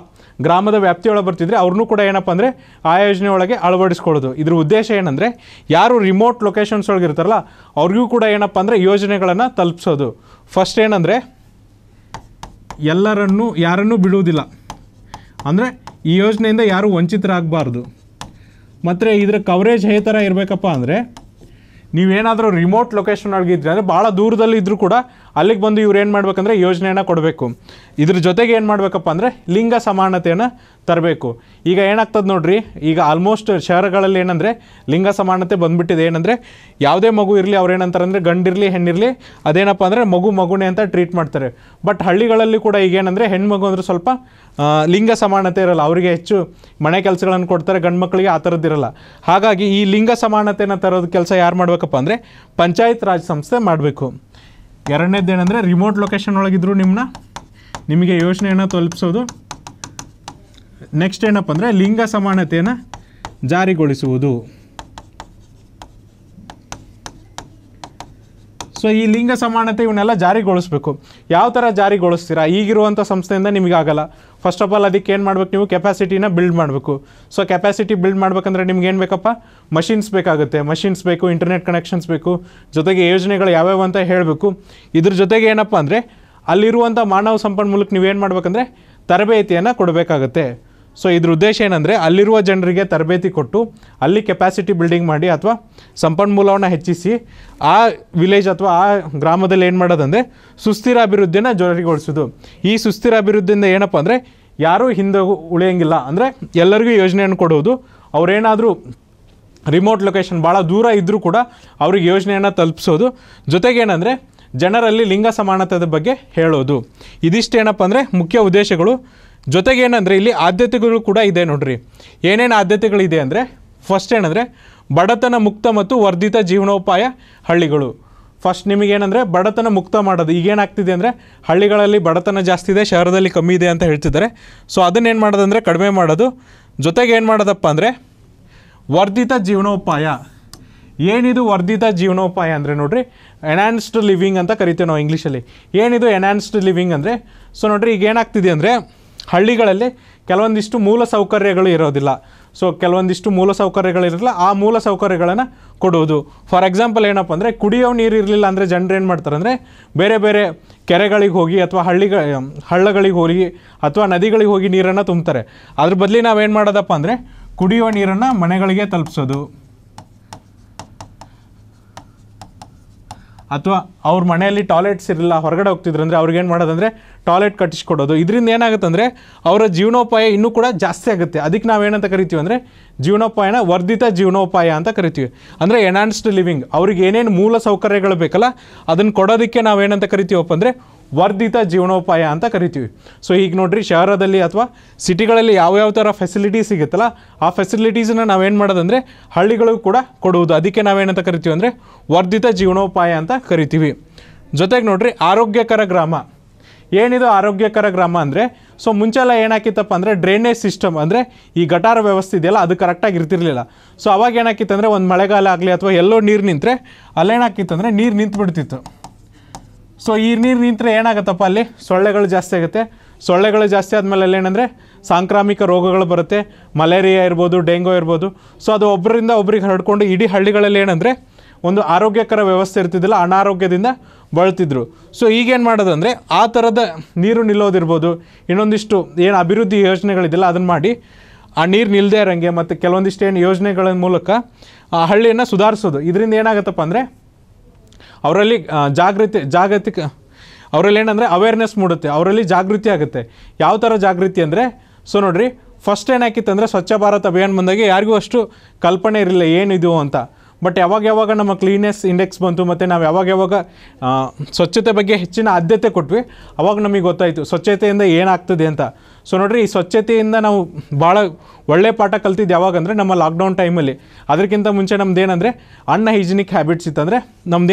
Speaker 1: ಗ್ರಾಮದ ವ್ಯಾಪ್ತಿಯೊಳಗೆ ಬರ್ತಿದ್ರೆ ಅವ್ರನ್ನೂ ಕೂಡ ಏನಪ್ಪ ಅಂದರೆ ಆ ಯೋಜನೆ ಒಳಗೆ ಅಳವಡಿಸ್ಕೊಳ್ಳೋದು ಇದ್ರ ಉದ್ದೇಶ ಏನಂದರೆ ಯಾರು ರಿಮೋಟ್ ಲೊಕೇಶನ್ಸ್ ಒಳಗೆ ಇರ್ತಾರಲ್ಲ ಅವ್ರಿಗೂ ಕೂಡ ಏನಪ್ಪ ಅಂದರೆ ಯೋಜನೆಗಳನ್ನು ತಲುಪಿಸೋದು ಫಸ್ಟ್ ಏನಂದರೆ ಎಲ್ಲರನ್ನೂ ಯಾರನ್ನೂ ಬಿಡುವುದಿಲ್ಲ ಅಂದರೆ ಈ ಯೋಜನೆಯಿಂದ ಯಾರೂ ವಂಚಿತರಾಗಬಾರ್ದು ಮತ್ತು ಇದರ ಕವರೇಜ್ ಹೇ ಥರ ಇರಬೇಕಪ್ಪ ಅಂದರೆ ನೀವೇನಾದರೂ ರಿಮೋಟ್ ಲೊಕೇಶನ್ ಒಳಗಿದ್ರೆ ಅಂದರೆ ಭಾಳ ದೂರದಲ್ಲಿ ಇದ್ದರೂ ಕೂಡ ಅಲ್ಲಿಗೆ ಬಂದು ಇವ್ರು ಏನು ಮಾಡ್ಬೇಕಂದ್ರೆ ಯೋಜನೆಯನ್ನು ಕೊಡಬೇಕು ಇದ್ರ ಜೊತೆಗೆ ಏನು ಮಾಡಬೇಕಪ್ಪ ಅಂದರೆ ಲಿಂಗ ಸಮಾನತೆಯನ್ನು ತರಬೇಕು ಈಗ ಏನಾಗ್ತದೆ ನೋಡ್ರಿ ಈಗ ಆಲ್ಮೋಸ್ಟ್ ಶಹರಗಳಲ್ಲಿ ಏನಂದರೆ ಲಿಂಗ ಸಮಾನತೆ ಬಂದುಬಿಟ್ಟಿದೆ ಏನಂದರೆ ಯಾವುದೇ ಮಗು ಇರಲಿ ಅವ್ರು ಏನಂತಾರೆ ಅಂದರೆ ಗಂಡಿರಲಿ ಹೆಣ್ಣಿರಲಿ ಅದೇನಪ್ಪ ಅಂದರೆ ಮಗು ಮಗುನೇ ಅಂತ ಟ್ರೀಟ್ ಮಾಡ್ತಾರೆ ಬಟ್ ಹಳ್ಳಿಗಳಲ್ಲಿ ಕೂಡ ಈಗ ಈಗೇನಂದರೆ ಹೆಣ್ಮಗು ಅಂದರೆ ಸ್ವಲ್ಪ ಲಿಂಗ ಸಮಾನತೆ ಇರಲ್ಲ ಅವರಿಗೆ ಹೆಚ್ಚು ಮನೆ ಕೆಲಸಗಳನ್ನು ಕೊಡ್ತಾರೆ ಗಂಡು ಮಕ್ಕಳಿಗೆ ಆ ಥರದ್ದಿರಲ್ಲ ಹಾಗಾಗಿ ಈ ಲಿಂಗ ಸಮಾನತೆಯನ್ನು ತರೋದು ಕೆಲಸ ಯಾರು ಮಾಡಬೇಕಪ್ಪ ಅಂದರೆ ಪಂಚಾಯತ್ ರಾಜ್ ಸಂಸ್ಥೆ ಮಾಡಬೇಕು ಏನಂದರೆ ರಿಮೋಟ್ ಲೊಕೇಶನ್ ಒಳಗಿದ್ರು ನಿಮ್ಮನ್ನ ನಿಮಗೆ ಯೋಚನೆಯನ್ನು ತಲುಪಿಸೋದು ನೆಕ್ಸ್ಟ್ ಏನಪ್ಪ ಅಂದರೆ ಲಿಂಗ ಸಮಾನತೆಯನ್ನು ಜಾರಿಗೊಳಿಸುವುದು ಸೊ ಈ ಲಿಂಗ ಸಮಾನತೆ ಇವನ್ನೆಲ್ಲ ಜಾರಿಗೊಳಿಸ್ಬೇಕು ಯಾವ ಥರ ಜಾರಿಗೊಳಿಸ್ತೀರಾ ಈಗಿರುವಂಥ ಸಂಸ್ಥೆಯಿಂದ ನಿಮಗಾಗಲ್ಲ ಫಸ್ಟ್ ಆಫ್ ಆಲ್ ಅದಕ್ಕೆ ಏನು ಮಾಡಬೇಕು ನೀವು ಕೆಪಾಸಿಟಿನ ಬಿಲ್ಡ್ ಮಾಡಬೇಕು ಸೊ ಕೆಪಾಸಿಟಿ ಬಿಲ್ಡ್ ಮಾಡ್ಬೇಕಂದ್ರೆ ನಿಮ್ಗೆ ಏನು ಬೇಕಪ್ಪ ಮಷಿನ್ಸ್ ಬೇಕಾಗುತ್ತೆ ಮಷಿನ್ಸ್ ಬೇಕು ಇಂಟರ್ನೆಟ್ ಕನೆಕ್ಷನ್ಸ್ ಬೇಕು ಜೊತೆಗೆ ಯೋಜನೆಗಳು ಯಾವ್ಯಾವ ಅಂತ ಹೇಳಬೇಕು ಇದ್ರ ಜೊತೆಗೆ ಏನಪ್ಪ ಅಂದರೆ ಅಲ್ಲಿರುವಂಥ ಮಾನವ ಸಂಪನ್ಮೂಲಕ್ಕೆ ನೀವೇನು ಮಾಡಬೇಕಂದ್ರೆ ತರಬೇತಿಯನ್ನು ಕೊಡಬೇಕಾಗತ್ತೆ ಸೊ ಇದ್ರ ಉದ್ದೇಶ ಏನಂದರೆ ಅಲ್ಲಿರುವ ಜನರಿಗೆ ತರಬೇತಿ ಕೊಟ್ಟು ಅಲ್ಲಿ ಕೆಪಾಸಿಟಿ ಬಿಲ್ಡಿಂಗ್ ಮಾಡಿ ಅಥವಾ ಸಂಪನ್ಮೂಲವನ್ನು ಹೆಚ್ಚಿಸಿ ಆ ವಿಲೇಜ್ ಅಥವಾ ಆ ಗ್ರಾಮದಲ್ಲಿ ಏನು ಮಾಡೋದಂದರೆ ಸುಸ್ಥಿರ ಅಭಿವೃದ್ಧಿಯನ್ನು ಜಾರಿಗೊಳಿಸೋದು ಈ ಸುಸ್ಥಿರ ಅಭಿವೃದ್ಧಿಯಿಂದ ಏನಪ್ಪ ಅಂದರೆ ಯಾರೂ ಹಿಂದೆ ಉಳಿಯೋಂಗಿಲ್ಲ ಅಂದರೆ ಎಲ್ಲರಿಗೂ ಯೋಜನೆಯನ್ನು ಕೊಡೋದು ಅವರೇನಾದರೂ ರಿಮೋಟ್ ಲೊಕೇಶನ್ ಭಾಳ ದೂರ ಇದ್ದರೂ ಕೂಡ ಅವ್ರಿಗೆ ಯೋಜನೆಯನ್ನು ತಲುಪಿಸೋದು ಜೊತೆಗೇನೆಂದರೆ ಜನರಲ್ಲಿ ಲಿಂಗ ಸಮಾನತೆಯ ಬಗ್ಗೆ ಹೇಳೋದು ಇದಿಷ್ಟೇನಪ್ಪ ಅಂದರೆ ಮುಖ್ಯ ಉದ್ದೇಶಗಳು ಜೊತೆಗೆ ಏನಂದರೆ ಇಲ್ಲಿ ಆದ್ಯತೆಗಳು ಕೂಡ ಇದೆ ನೋಡ್ರಿ ಏನೇನು ಆದ್ಯತೆಗಳಿದೆ ಅಂದರೆ ಫಸ್ಟ್ ಏನಂದರೆ ಬಡತನ ಮುಕ್ತ ಮತ್ತು ವರ್ಧಿತ ಜೀವನೋಪಾಯ ಹಳ್ಳಿಗಳು ಫಸ್ಟ್ ನಿಮಗೇನಂದರೆ ಬಡತನ ಮುಕ್ತ ಮಾಡೋದು ಈಗೇನಾಗ್ತಿದೆ ಅಂದರೆ ಹಳ್ಳಿಗಳಲ್ಲಿ ಬಡತನ ಜಾಸ್ತಿ ಇದೆ ಶಹರದಲ್ಲಿ ಕಮ್ಮಿ ಇದೆ ಅಂತ ಹೇಳ್ತಿದ್ದಾರೆ ಸೊ ಅದನ್ನೇನು ಮಾಡೋದಂದರೆ ಕಡಿಮೆ ಮಾಡೋದು ಜೊತೆಗೆ ಏನು ಮಾಡೋದಪ್ಪ ಅಂದರೆ ವರ್ಧಿತ ಜೀವನೋಪಾಯ ಏನಿದು ವರ್ಧಿತ ಜೀವನೋಪಾಯ ಅಂದರೆ ನೋಡ್ರಿ ಎನ್ಹ್ಯಾನ್ಸ್ಡ್ ಲಿವಿಂಗ್ ಅಂತ ಕರಿತೇವೆ ನಾವು ಇಂಗ್ಲೀಷಲ್ಲಿ ಏನಿದು ಎನ್ಹಾನ್ಸ್ಡ್ ಲಿವಿಂಗ್ ಅಂದರೆ ಸೊ ನೋಡಿರಿ ಈಗ ಏನಾಗ್ತಿದೆ ಅಂದರೆ ಹಳ್ಳಿಗಳಲ್ಲಿ ಕೆಲವೊಂದಿಷ್ಟು ಮೂಲ ಸೌಕರ್ಯಗಳು ಇರೋದಿಲ್ಲ ಸೊ ಕೆಲವೊಂದಿಷ್ಟು ಮೂಲ ಸೌಕರ್ಯಗಳಿರಲಿಲ್ಲ ಆ ಮೂಲ ಸೌಕರ್ಯಗಳನ್ನು ಕೊಡುವುದು ಫಾರ್ ಎಕ್ಸಾಂಪಲ್ ಏನಪ್ಪ ಅಂದರೆ ಕುಡಿಯೋ ನೀರು ಇರಲಿಲ್ಲ ಅಂದರೆ ಜನರು ಏನು ಮಾಡ್ತಾರೆ ಅಂದರೆ ಬೇರೆ ಬೇರೆ ಕೆರೆಗಳಿಗೆ ಹೋಗಿ ಅಥವಾ ಹಳ್ಳಿಗ ಹಳ್ಳಗಳಿಗೆ ಹೋಗಿ ಅಥವಾ ನದಿಗಳಿಗೆ ಹೋಗಿ ನೀರನ್ನು ತುಂಬ್ತಾರೆ ಅದ್ರ ಬದಲಿ ನಾವೇನು ಮಾಡೋದಪ್ಪ ಅಂದರೆ ಕುಡಿಯುವ ನೀರನ್ನು ಮನೆಗಳಿಗೆ ತಲುಪಿಸೋದು ಅಥವಾ ಅವ್ರ ಮನೆಯಲ್ಲಿ ಟಾಯ್ಲೆಟ್ಸ್ ಇರಲಿಲ್ಲ ಹೊರಗಡೆ ಹೋಗ್ತಿದ್ರು ಅವ್ರಿಗೆ ಅವ್ರಿಗೇನು ಮಾಡೋದಂದರೆ ಟಾಯ್ಲೆಟ್ ಕಟ್ಟಿಸ್ಕೊಡೋದು ಇದರಿಂದ ಅಂದರೆ ಅವರ ಜೀವನೋಪಾಯ ಇನ್ನೂ ಕೂಡ ಜಾಸ್ತಿ ಆಗುತ್ತೆ ಅದಕ್ಕೆ ನಾವೇನಂತ ಕರಿತೀವಿ ಅಂದರೆ ಜೀವನೋಪಾಯನ ವರ್ಧಿತ ಜೀವನೋಪಾಯ ಅಂತ ಕರಿತೀವಿ ಅಂದರೆ ಎನಾನ್ಸ್ಡ್ ಲಿವಿಂಗ್ ಅವ್ರಿಗೆ ಏನೇನು ಮೂಲ ಸೌಕರ್ಯಗಳು ಬೇಕಲ್ಲ ಅದನ್ನು ಕೊಡೋದಕ್ಕೆ ನಾವೇನಂತ ಕರಿತೀವಪ್ಪ ಅಂದರೆ ವರ್ಧಿತ ಜೀವನೋಪಾಯ ಅಂತ ಕರಿತೀವಿ ಸೊ ಈಗ ನೋಡ್ರಿ ಶಹರದಲ್ಲಿ ಅಥವಾ ಸಿಟಿಗಳಲ್ಲಿ ಯಾವ್ಯಾವ ಥರ ಫೆಸಿಲಿಟಿ ಸಿಗುತ್ತಲ್ಲ ಆ ಫೆಸಿಲಿಟೀಸನ್ನ ನಾವೇನು ಮಾಡೋದಂದ್ರೆ ಹಳ್ಳಿಗಳಿಗೂ ಕೂಡ ಕೊಡುವುದು ಅದಕ್ಕೆ ನಾವೇನಂತ ಕರಿತೀವಿ ಅಂದರೆ ವರ್ಧಿತ ಜೀವನೋಪಾಯ ಅಂತ ಕರಿತೀವಿ ಜೊತೆಗೆ ನೋಡ್ರಿ ಆರೋಗ್ಯಕರ ಗ್ರಾಮ ಏನಿದು ಆರೋಗ್ಯಕರ ಗ್ರಾಮ ಅಂದರೆ ಸೊ ಮುಂಚೆಲ್ಲ ಏನಾಕಿತ್ತಪ್ಪ ಅಂದರೆ ಡ್ರೈನೇಜ್ ಸಿಸ್ಟಮ್ ಅಂದರೆ ಈ ಗಟಾರ ವ್ಯವಸ್ಥೆ ಇದೆಯಲ್ಲ ಅದು ಕರೆಕ್ಟಾಗಿ ಇರ್ತಿರ್ಲಿಲ್ಲ ಸೊ ಅವಾಗ ಏನಾಕಿತ್ತು ಒಂದು ಮಳೆಗಾಲ ಆಗಲಿ ಅಥವಾ ಎಲ್ಲೋ ನೀರು ನಿಂತರೆ ಅಲ್ಲೇನಾಕಿತ್ತು ಅಂದರೆ ನೀರು ನಿಂತು ಬಿಡ್ತಿತ್ತು ಸೊ ಈ ನೀರು ನಿಂತರೆ ಏನಾಗುತ್ತಪ್ಪ ಅಲ್ಲಿ ಸೊಳ್ಳೆಗಳು ಜಾಸ್ತಿ ಆಗುತ್ತೆ ಸೊಳ್ಳೆಗಳು ಜಾಸ್ತಿ ಆದಮೇಲೆ ಅಲ್ಲೇನಂದರೆ ಸಾಂಕ್ರಾಮಿಕ ರೋಗಗಳು ಬರುತ್ತೆ ಮಲೇರಿಯಾ ಇರ್ಬೋದು ಡೆಂಗೂ ಇರ್ಬೋದು ಸೊ ಅದು ಒಬ್ಬರಿಂದ ಒಬ್ರಿಗೆ ಹರಡ್ಕೊಂಡು ಇಡೀ ಹಳ್ಳಿಗಳಲ್ಲಿ ಏನಂದರೆ ಒಂದು ಆರೋಗ್ಯಕರ ವ್ಯವಸ್ಥೆ ಇರ್ತಿದ್ದಿಲ್ಲ ಅನಾರೋಗ್ಯದಿಂದ ಬಳಲ್ತಿದ್ರು ಸೊ ಈಗೇನು ಮಾಡೋದಂದರೆ ಆ ಥರದ ನೀರು ನಿಲ್ಲೋದಿರ್ಬೋದು ಇನ್ನೊಂದಿಷ್ಟು ಏನು ಅಭಿವೃದ್ಧಿ ಯೋಜನೆಗಳಿದೆಯಲ್ಲ ಅದನ್ನು ಮಾಡಿ ಆ ನೀರು ನಿಲ್ಲದೆ ಇರೋಂಗೆ ಮತ್ತು ಕೆಲವೊಂದಿಷ್ಟು ಏನು ಯೋಜನೆಗಳ ಮೂಲಕ ಆ ಹಳ್ಳಿಯನ್ನು ಸುಧಾರಿಸೋದು ಇದರಿಂದ ಏನಾಗುತ್ತಪ್ಪ ಅಂದರೆ ಅವರಲ್ಲಿ ಜಾಗೃತಿ ಜಾಗತಿಕ ಅವರಲ್ಲಿ ಏನಂದರೆ ಅವೇರ್ನೆಸ್ ಮೂಡುತ್ತೆ ಅವರಲ್ಲಿ ಜಾಗೃತಿ ಆಗುತ್ತೆ ಯಾವ ಥರ ಜಾಗೃತಿ ಅಂದರೆ ಸೊ ನೋಡಿರಿ ಫಸ್ಟ್ ಏನಾಕಿತ್ತಂದರೆ ಸ್ವಚ್ಛ ಭಾರತ್ ಅಭಿಯಾನ ಬಂದಾಗ ಯಾರಿಗೂ ಅಷ್ಟು ಕಲ್ಪನೆ ಇರಲಿಲ್ಲ ಏನಿದು ಅಂತ ಬಟ್ ಯಾವಾಗ ಯಾವಾಗ ನಮ್ಮ ಕ್ಲೀನೆಸ್ ಇಂಡೆಕ್ಸ್ ಬಂತು ಮತ್ತು ನಾವು ಯಾವಾಗ ಯಾವಾಗ ಸ್ವಚ್ಛತೆ ಬಗ್ಗೆ ಹೆಚ್ಚಿನ ಆದ್ಯತೆ ಕೊಟ್ವಿ ಅವಾಗ ನಮಗೆ ಗೊತ್ತಾಯಿತು ಸ್ವಚ್ಛತೆಯಿಂದ ಏನಾಗ್ತದೆ ಅಂತ ಸೊ ನೋಡಿರಿ ಈ ಸ್ವಚ್ಛತೆಯಿಂದ ನಾವು ಭಾಳ ಒಳ್ಳೆ ಪಾಠ ಕಲ್ತಿದ್ದು ಯಾವಾಗಂದರೆ ನಮ್ಮ ಲಾಕ್ಡೌನ್ ಟೈಮಲ್ಲಿ ಅದಕ್ಕಿಂತ ಮುಂಚೆ ಅನ್ನ ಹೈಜಿನಿಕ್ ಹ್ಯಾಬಿಟ್ಸ್ ಇತ್ತಂದರೆ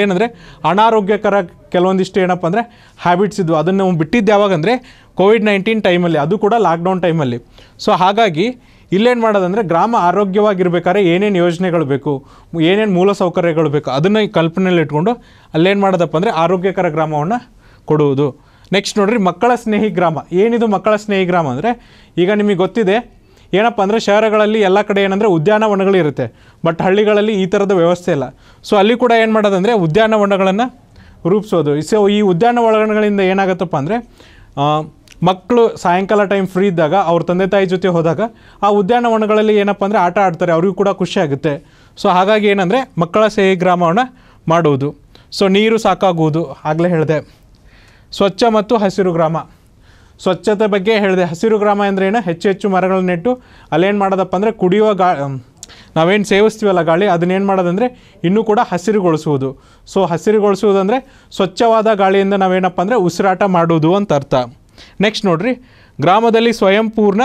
Speaker 1: ಏನಂದರೆ ಅನಾರೋಗ್ಯಕರ ಕೆಲವೊಂದಿಷ್ಟು ಏನಪ್ಪ ಅಂದರೆ ಹ್ಯಾಬಿಟ್ಸ್ ಇದ್ವು ಅದನ್ನು ನಾವು ಬಿಟ್ಟಿದ್ದು ಯಾವಾಗಂದರೆ ಕೋವಿಡ್ ನೈನ್ಟೀನ್ ಟೈಮಲ್ಲಿ ಅದು ಕೂಡ ಲಾಕ್ಡೌನ್ ಟೈಮಲ್ಲಿ ಸೊ ಹಾಗಾಗಿ ಇಲ್ಲೇನು ಮಾಡೋದಂದರೆ ಗ್ರಾಮ ಆರೋಗ್ಯವಾಗಿರ್ಬೇಕಾದ್ರೆ ಏನೇನು ಯೋಜನೆಗಳು ಬೇಕು ಏನೇನು ಮೂಲ ಸೌಕರ್ಯಗಳು ಬೇಕು ಅದನ್ನು ಈ ಕಲ್ಪನೆಯಲ್ಲಿ ಇಟ್ಕೊಂಡು ಅಲ್ಲೇನು ಮಾಡೋದಪ್ಪ ಅಂದರೆ ಆರೋಗ್ಯಕರ ಗ್ರಾಮವನ್ನು ಕೊಡುವುದು ನೆಕ್ಸ್ಟ್ ನೋಡಿರಿ ಮಕ್ಕಳ ಸ್ನೇಹಿ ಗ್ರಾಮ ಏನಿದು ಮಕ್ಕಳ ಸ್ನೇಹಿ ಗ್ರಾಮ ಅಂದರೆ ಈಗ ನಿಮಗೆ ಗೊತ್ತಿದೆ ಏನಪ್ಪ ಅಂದರೆ ಶಹರಗಳಲ್ಲಿ ಎಲ್ಲ ಕಡೆ ಏನಂದರೆ ಉದ್ಯಾನವನಗಳಿರುತ್ತೆ ಬಟ್ ಹಳ್ಳಿಗಳಲ್ಲಿ ಈ ಥರದ ವ್ಯವಸ್ಥೆ ಇಲ್ಲ ಸೊ ಅಲ್ಲಿ ಕೂಡ ಏನು ಮಾಡೋದಂದರೆ ಉದ್ಯಾನವನಗಳನ್ನು ರೂಪಿಸೋದು ಸೊ ಈ ಉದ್ಯಾನವನಗಳಿಂದ ಏನಾಗುತ್ತಪ್ಪ ಅಂದರೆ ಮಕ್ಕಳು ಸಾಯಂಕಾಲ ಟೈಮ್ ಫ್ರೀ ಇದ್ದಾಗ ಅವ್ರ ತಂದೆ ತಾಯಿ ಜೊತೆ ಹೋದಾಗ ಆ ಉದ್ಯಾನವನಗಳಲ್ಲಿ ಏನಪ್ಪ ಅಂದರೆ ಆಟ ಆಡ್ತಾರೆ ಅವ್ರಿಗೂ ಕೂಡ ಖುಷಿ ಆಗುತ್ತೆ ಸೊ ಹಾಗಾಗಿ ಏನಂದರೆ ಮಕ್ಕಳ ಸೇಹಿ ಗ್ರಾಮವನ್ನು ಮಾಡುವುದು ಸೊ ನೀರು ಸಾಕಾಗುವುದು ಆಗಲೇ ಹೇಳಿದೆ ಸ್ವಚ್ಛ ಮತ್ತು ಹಸಿರು ಗ್ರಾಮ ಸ್ವಚ್ಛತೆ ಬಗ್ಗೆ ಹೇಳಿದೆ ಹಸಿರು ಗ್ರಾಮ ಅಂದರೆ ಏನು ಹೆಚ್ಚು ಹೆಚ್ಚು ಮರಗಳನ್ನ ನೆಟ್ಟು ಅಲ್ಲೇನು ಮಾಡೋದಪ್ಪ ಅಂದರೆ ಕುಡಿಯುವ ಗಾ ನಾವೇನು ಸೇವಿಸ್ತೀವಲ್ಲ ಗಾಳಿ ಅದನ್ನೇನು ಮಾಡೋದಂದರೆ ಇನ್ನೂ ಕೂಡ ಹಸಿರುಗೊಳಿಸುವುದು ಸೊ ಹಸಿರುಗೊಳಿಸುವುದಂದರೆ ಸ್ವಚ್ಛವಾದ ಗಾಳಿಯಿಂದ ನಾವೇನಪ್ಪ ಅಂದರೆ ಉಸಿರಾಟ ಮಾಡುವುದು ಅಂತ ಅರ್ಥ ನೆಕ್ಸ್ಟ್ ನೋಡ್ರಿ ಗ್ರಾಮದಲ್ಲಿ ಸ್ವಯಂಪೂರ್ಣ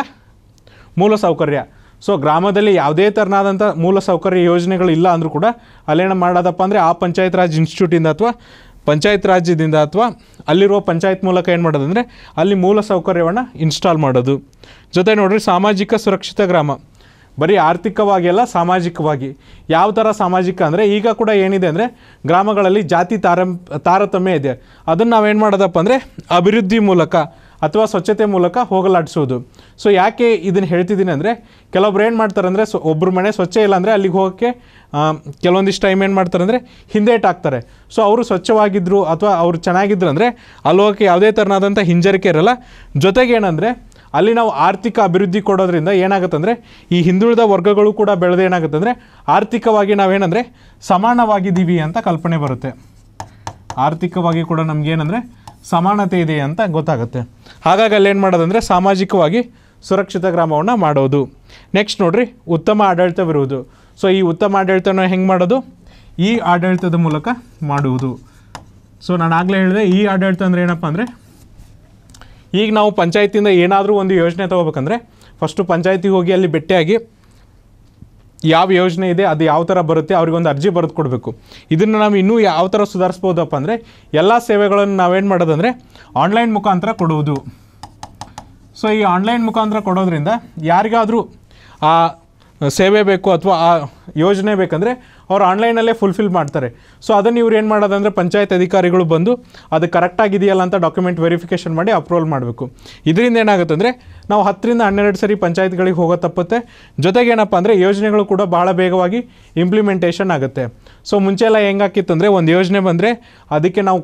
Speaker 1: ಮೂಲಸೌಕರ್ಯ ಸೊ ಗ್ರಾಮದಲ್ಲಿ ಯಾವುದೇ ಥರನಾದಂಥ ಮೂಲಸೌಕರ್ಯ ಯೋಜನೆಗಳು ಇಲ್ಲ ಅಂದರೂ ಕೂಡ ಅಲ್ಲೇನು ಮಾಡೋದಪ್ಪ ಅಂದರೆ ಆ ಪಂಚಾಯತ್ ರಾಜ್ ಇನ್ಸ್ಟಿಟ್ಯೂಟಿಂದ ಅಥವಾ ಪಂಚಾಯತ್ ರಾಜ್ಯದಿಂದ ಅಥವಾ ಅಲ್ಲಿರುವ ಪಂಚಾಯತ್ ಮೂಲಕ ಏನು ಮಾಡೋದು ಅಲ್ಲಿ ಮೂಲಸೌಕರ್ಯವನ್ನು ಇನ್ಸ್ಟಾಲ್ ಮಾಡೋದು ಜೊತೆ ನೋಡಿರಿ ಸಾಮಾಜಿಕ ಸುರಕ್ಷಿತ ಗ್ರಾಮ ಬರೀ ಆರ್ಥಿಕವಾಗಿ ಅಲ್ಲ ಸಾಮಾಜಿಕವಾಗಿ ಯಾವ ಥರ ಸಾಮಾಜಿಕ ಅಂದರೆ ಈಗ ಕೂಡ ಏನಿದೆ ಅಂದರೆ ಗ್ರಾಮಗಳಲ್ಲಿ ಜಾತಿ ತಾರಂ ತಾರತಮ್ಯ ಇದೆ ಅದನ್ನು ನಾವೇನು ಮಾಡೋದಪ್ಪ ಅಂದರೆ ಅಭಿವೃದ್ಧಿ ಮೂಲಕ ಅಥವಾ ಸ್ವಚ್ಛತೆ ಮೂಲಕ ಹೋಗಲಾಡಿಸೋದು ಸೊ ಯಾಕೆ ಇದನ್ನು ಹೇಳ್ತಿದ್ದೀನಿ ಅಂದರೆ ಕೆಲವೊಬ್ರು ಏನು ಮಾಡ್ತಾರೆ ಅಂದರೆ ಸೊ ಒಬ್ಬರು ಮನೆ ಸ್ವಚ್ಛ ಇಲ್ಲ ಅಂದರೆ ಅಲ್ಲಿಗೆ ಹೋಗೋಕ್ಕೆ ಕೆಲವೊಂದಿಷ್ಟು ಟೈಮ್ ಏನು ಮಾಡ್ತಾರೆ ಅಂದರೆ ಹಿಂದೇಟ್ ಹಾಕ್ತಾರೆ ಸೊ ಅವರು ಸ್ವಚ್ಛವಾಗಿದ್ದರು ಅಥವಾ ಅವರು ಚೆನ್ನಾಗಿದ್ರು ಅಂದರೆ ಅಲ್ಲಿ ಹೋಗೋಕ್ಕೆ ಯಾವುದೇ ಥರನಾದಂಥ ಹಿಂಜರಿಕೆ ಇರಲ್ಲ ಜೊತೆಗೆ ಏನಂದರೆ ಅಲ್ಲಿ ನಾವು ಆರ್ಥಿಕ ಅಭಿವೃದ್ಧಿ ಕೊಡೋದ್ರಿಂದ ಏನಾಗುತ್ತೆ ಈ ಹಿಂದುಳಿದ ವರ್ಗಗಳು ಕೂಡ ಬೆಳೆದು ಏನಾಗುತ್ತೆ ಅಂದರೆ ಆರ್ಥಿಕವಾಗಿ ನಾವೇನಂದರೆ ಸಮಾನವಾಗಿದ್ದೀವಿ ಅಂತ ಕಲ್ಪನೆ ಬರುತ್ತೆ ಆರ್ಥಿಕವಾಗಿ ಕೂಡ ನಮಗೇನಂದರೆ ಸಮಾನತೆ ಇದೆ ಅಂತ ಗೊತ್ತಾಗುತ್ತೆ ಹಾಗಾಗಿ ಅಲ್ಲೇನು ಮಾಡೋದಂದರೆ ಸಾಮಾಜಿಕವಾಗಿ ಸುರಕ್ಷಿತ ಗ್ರಾಮವನ್ನು ಮಾಡೋದು ನೆಕ್ಸ್ಟ್ ನೋಡಿರಿ ಉತ್ತಮ ಆಡಳಿತವಿರುವುದು ಸೊ ಈ ಉತ್ತಮ ಆಡಳಿತನ ಹೆಂಗೆ ಮಾಡೋದು ಈ ಆಡಳಿತದ ಮೂಲಕ ಮಾಡುವುದು ಸೊ ನಾನು ಆಗಲೇ ಹೇಳಿದೆ ಈ ಆಡಳಿತ ಅಂದರೆ ಏನಪ್ಪ ಅಂದರೆ ಈಗ ನಾವು ಪಂಚಾಯತಿಯಿಂದ ಏನಾದರೂ ಒಂದು ಯೋಜನೆ ತೊಗೋಬೇಕಂದ್ರೆ ಫಸ್ಟು ಪಂಚಾಯತಿಗೆ ಹೋಗಿ ಅಲ್ಲಿ ಬೆಟ್ಟಿಯಾಗಿ ಯಾವ ಯೋಜನೆ ಇದೆ ಅದು ಯಾವ ಥರ ಬರುತ್ತೆ ಅವ್ರಿಗೊಂದು ಅರ್ಜಿ ಬರೆದು ಕೊಡಬೇಕು ಇದನ್ನು ನಾವು ಇನ್ನೂ ಯಾವ ಥರ ಸುಧಾರಿಸ್ಬೋದಪ್ಪ ಅಂದರೆ ಎಲ್ಲ ಸೇವೆಗಳನ್ನು ನಾವೇನು ಮಾಡೋದಂದರೆ ಆನ್ಲೈನ್ ಮುಖಾಂತರ ಕೊಡುವುದು ಸೊ ಈ ಆನ್ಲೈನ್ ಮುಖಾಂತರ ಕೊಡೋದ್ರಿಂದ ಯಾರಿಗಾದರೂ ಆ ಸೇವೆ ಬೇಕು ಅಥವಾ ಆ ಯೋಜನೆ ಬೇಕಂದರೆ ಅವ್ರು ಆನ್ಲೈನಲ್ಲೇ ಫುಲ್ಫಿಲ್ ಮಾಡ್ತಾರೆ ಸೊ ಅದನ್ನು ಇವ್ರು ಏನು ಮಾಡೋದಂದರೆ ಪಂಚಾಯತ್ ಅಧಿಕಾರಿಗಳು ಬಂದು ಅದು ಕರೆಕ್ಟಾಗಿದೆಯಲ್ಲ ಅಂತ ಡಾಕ್ಯುಮೆಂಟ್ ವೆರಿಫಿಕೇಷನ್ ಮಾಡಿ ಅಪ್ರೂವಲ್ ಮಾಡಬೇಕು ಇದರಿಂದ ಏನಾಗುತ್ತೆ ಅಂದರೆ ನಾವು ಹತ್ತರಿಂದ ಹನ್ನೆರಡು ಸರಿ ಪಂಚಾಯತ್ಗಳಿಗೆ ಹೋಗೋ ತಪ್ಪುತ್ತೆ ಜೊತೆಗೆ ಏನಪ್ಪ ಅಂದರೆ ಯೋಜನೆಗಳು ಕೂಡ ಭಾಳ ಬೇಗವಾಗಿ ಇಂಪ್ಲಿಮೆಂಟೇಷನ್ ಆಗುತ್ತೆ ಸೊ ಮುಂಚೆ ಎಲ್ಲ ಹೆಂಗಾಕಿತ್ತು ಒಂದು ಯೋಜನೆ ಬಂದರೆ ಅದಕ್ಕೆ ನಾವು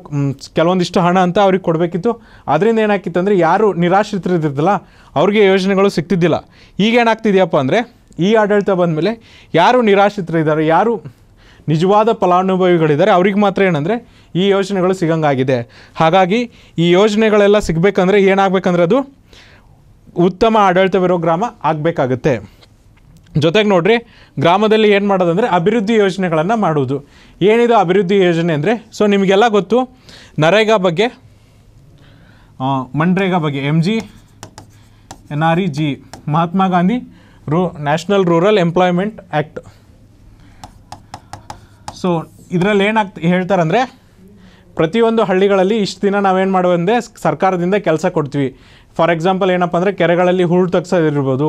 Speaker 1: ಕೆಲವೊಂದಿಷ್ಟು ಹಣ ಅಂತ ಅವ್ರಿಗೆ ಕೊಡಬೇಕಿತ್ತು ಅದರಿಂದ ಏನಾಗಿತ್ತು ಅಂದರೆ ಯಾರು ನಿರಾಶ್ರಿತರಿದ್ದಿರ್ತಲ್ಲ ಅವ್ರಿಗೆ ಯೋಜನೆಗಳು ಸಿಗ್ತಿದ್ದಿಲ್ಲ ಈಗ ಏನಾಗ್ತಿದೆಯಪ್ಪ ಅಂದರೆ ಈ ಆಡಳಿತ ಬಂದಮೇಲೆ ಯಾರು ನಿರಾಶ್ರಿತರಿದ್ದಾರೆ ಯಾರು ನಿಜವಾದ ಫಲಾನುಭವಿಗಳಿದ್ದಾರೆ ಅವ್ರಿಗೆ ಮಾತ್ರ ಏನಂದರೆ ಈ ಯೋಜನೆಗಳು ಸಿಗಂಗಾಗಿದೆ ಹಾಗಾಗಿ ಈ ಯೋಜನೆಗಳೆಲ್ಲ ಸಿಗಬೇಕಂದ್ರೆ ಏನಾಗಬೇಕಂದ್ರೆ ಅದು ಉತ್ತಮ ಆಡಳಿತವಿರೋ ಗ್ರಾಮ ಆಗಬೇಕಾಗತ್ತೆ ಜೊತೆಗೆ ನೋಡ್ರಿ ಗ್ರಾಮದಲ್ಲಿ ಏನು ಮಾಡೋದಂದರೆ ಅಭಿವೃದ್ಧಿ ಯೋಜನೆಗಳನ್ನು ಮಾಡುವುದು ಏನಿದು ಅಭಿವೃದ್ಧಿ ಯೋಜನೆ ಅಂದರೆ ಸೊ ನಿಮಗೆಲ್ಲ ಗೊತ್ತು ನರೇಗಾ ಬಗ್ಗೆ ಮನ್ರೇಗಾ ಬಗ್ಗೆ M G N R E G Mahatma Gandhi ರೂ national rural employment act so ಇದರಲ್ಲಿ ಏನಾಗ್ತ ಹೇಳ್ತಾರಂದರೆ ಪ್ರತಿಯೊಂದು ಹಳ್ಳಿಗಳಲ್ಲಿ ಇಷ್ಟು ದಿನ ನಾವೇನು ಮಾಡುವಂದರೆ ಸರ್ಕಾರದಿಂದ ಕೆಲಸ ಕೊಡ್ತೀವಿ ಫಾರ್ ಎಕ್ಸಾಂಪಲ್ ಏನಪ್ಪ ಅಂದರೆ ಕೆರೆಗಳಲ್ಲಿ ಹೂಳು ತಗ್ಸೋದಿರ್ಬೋದು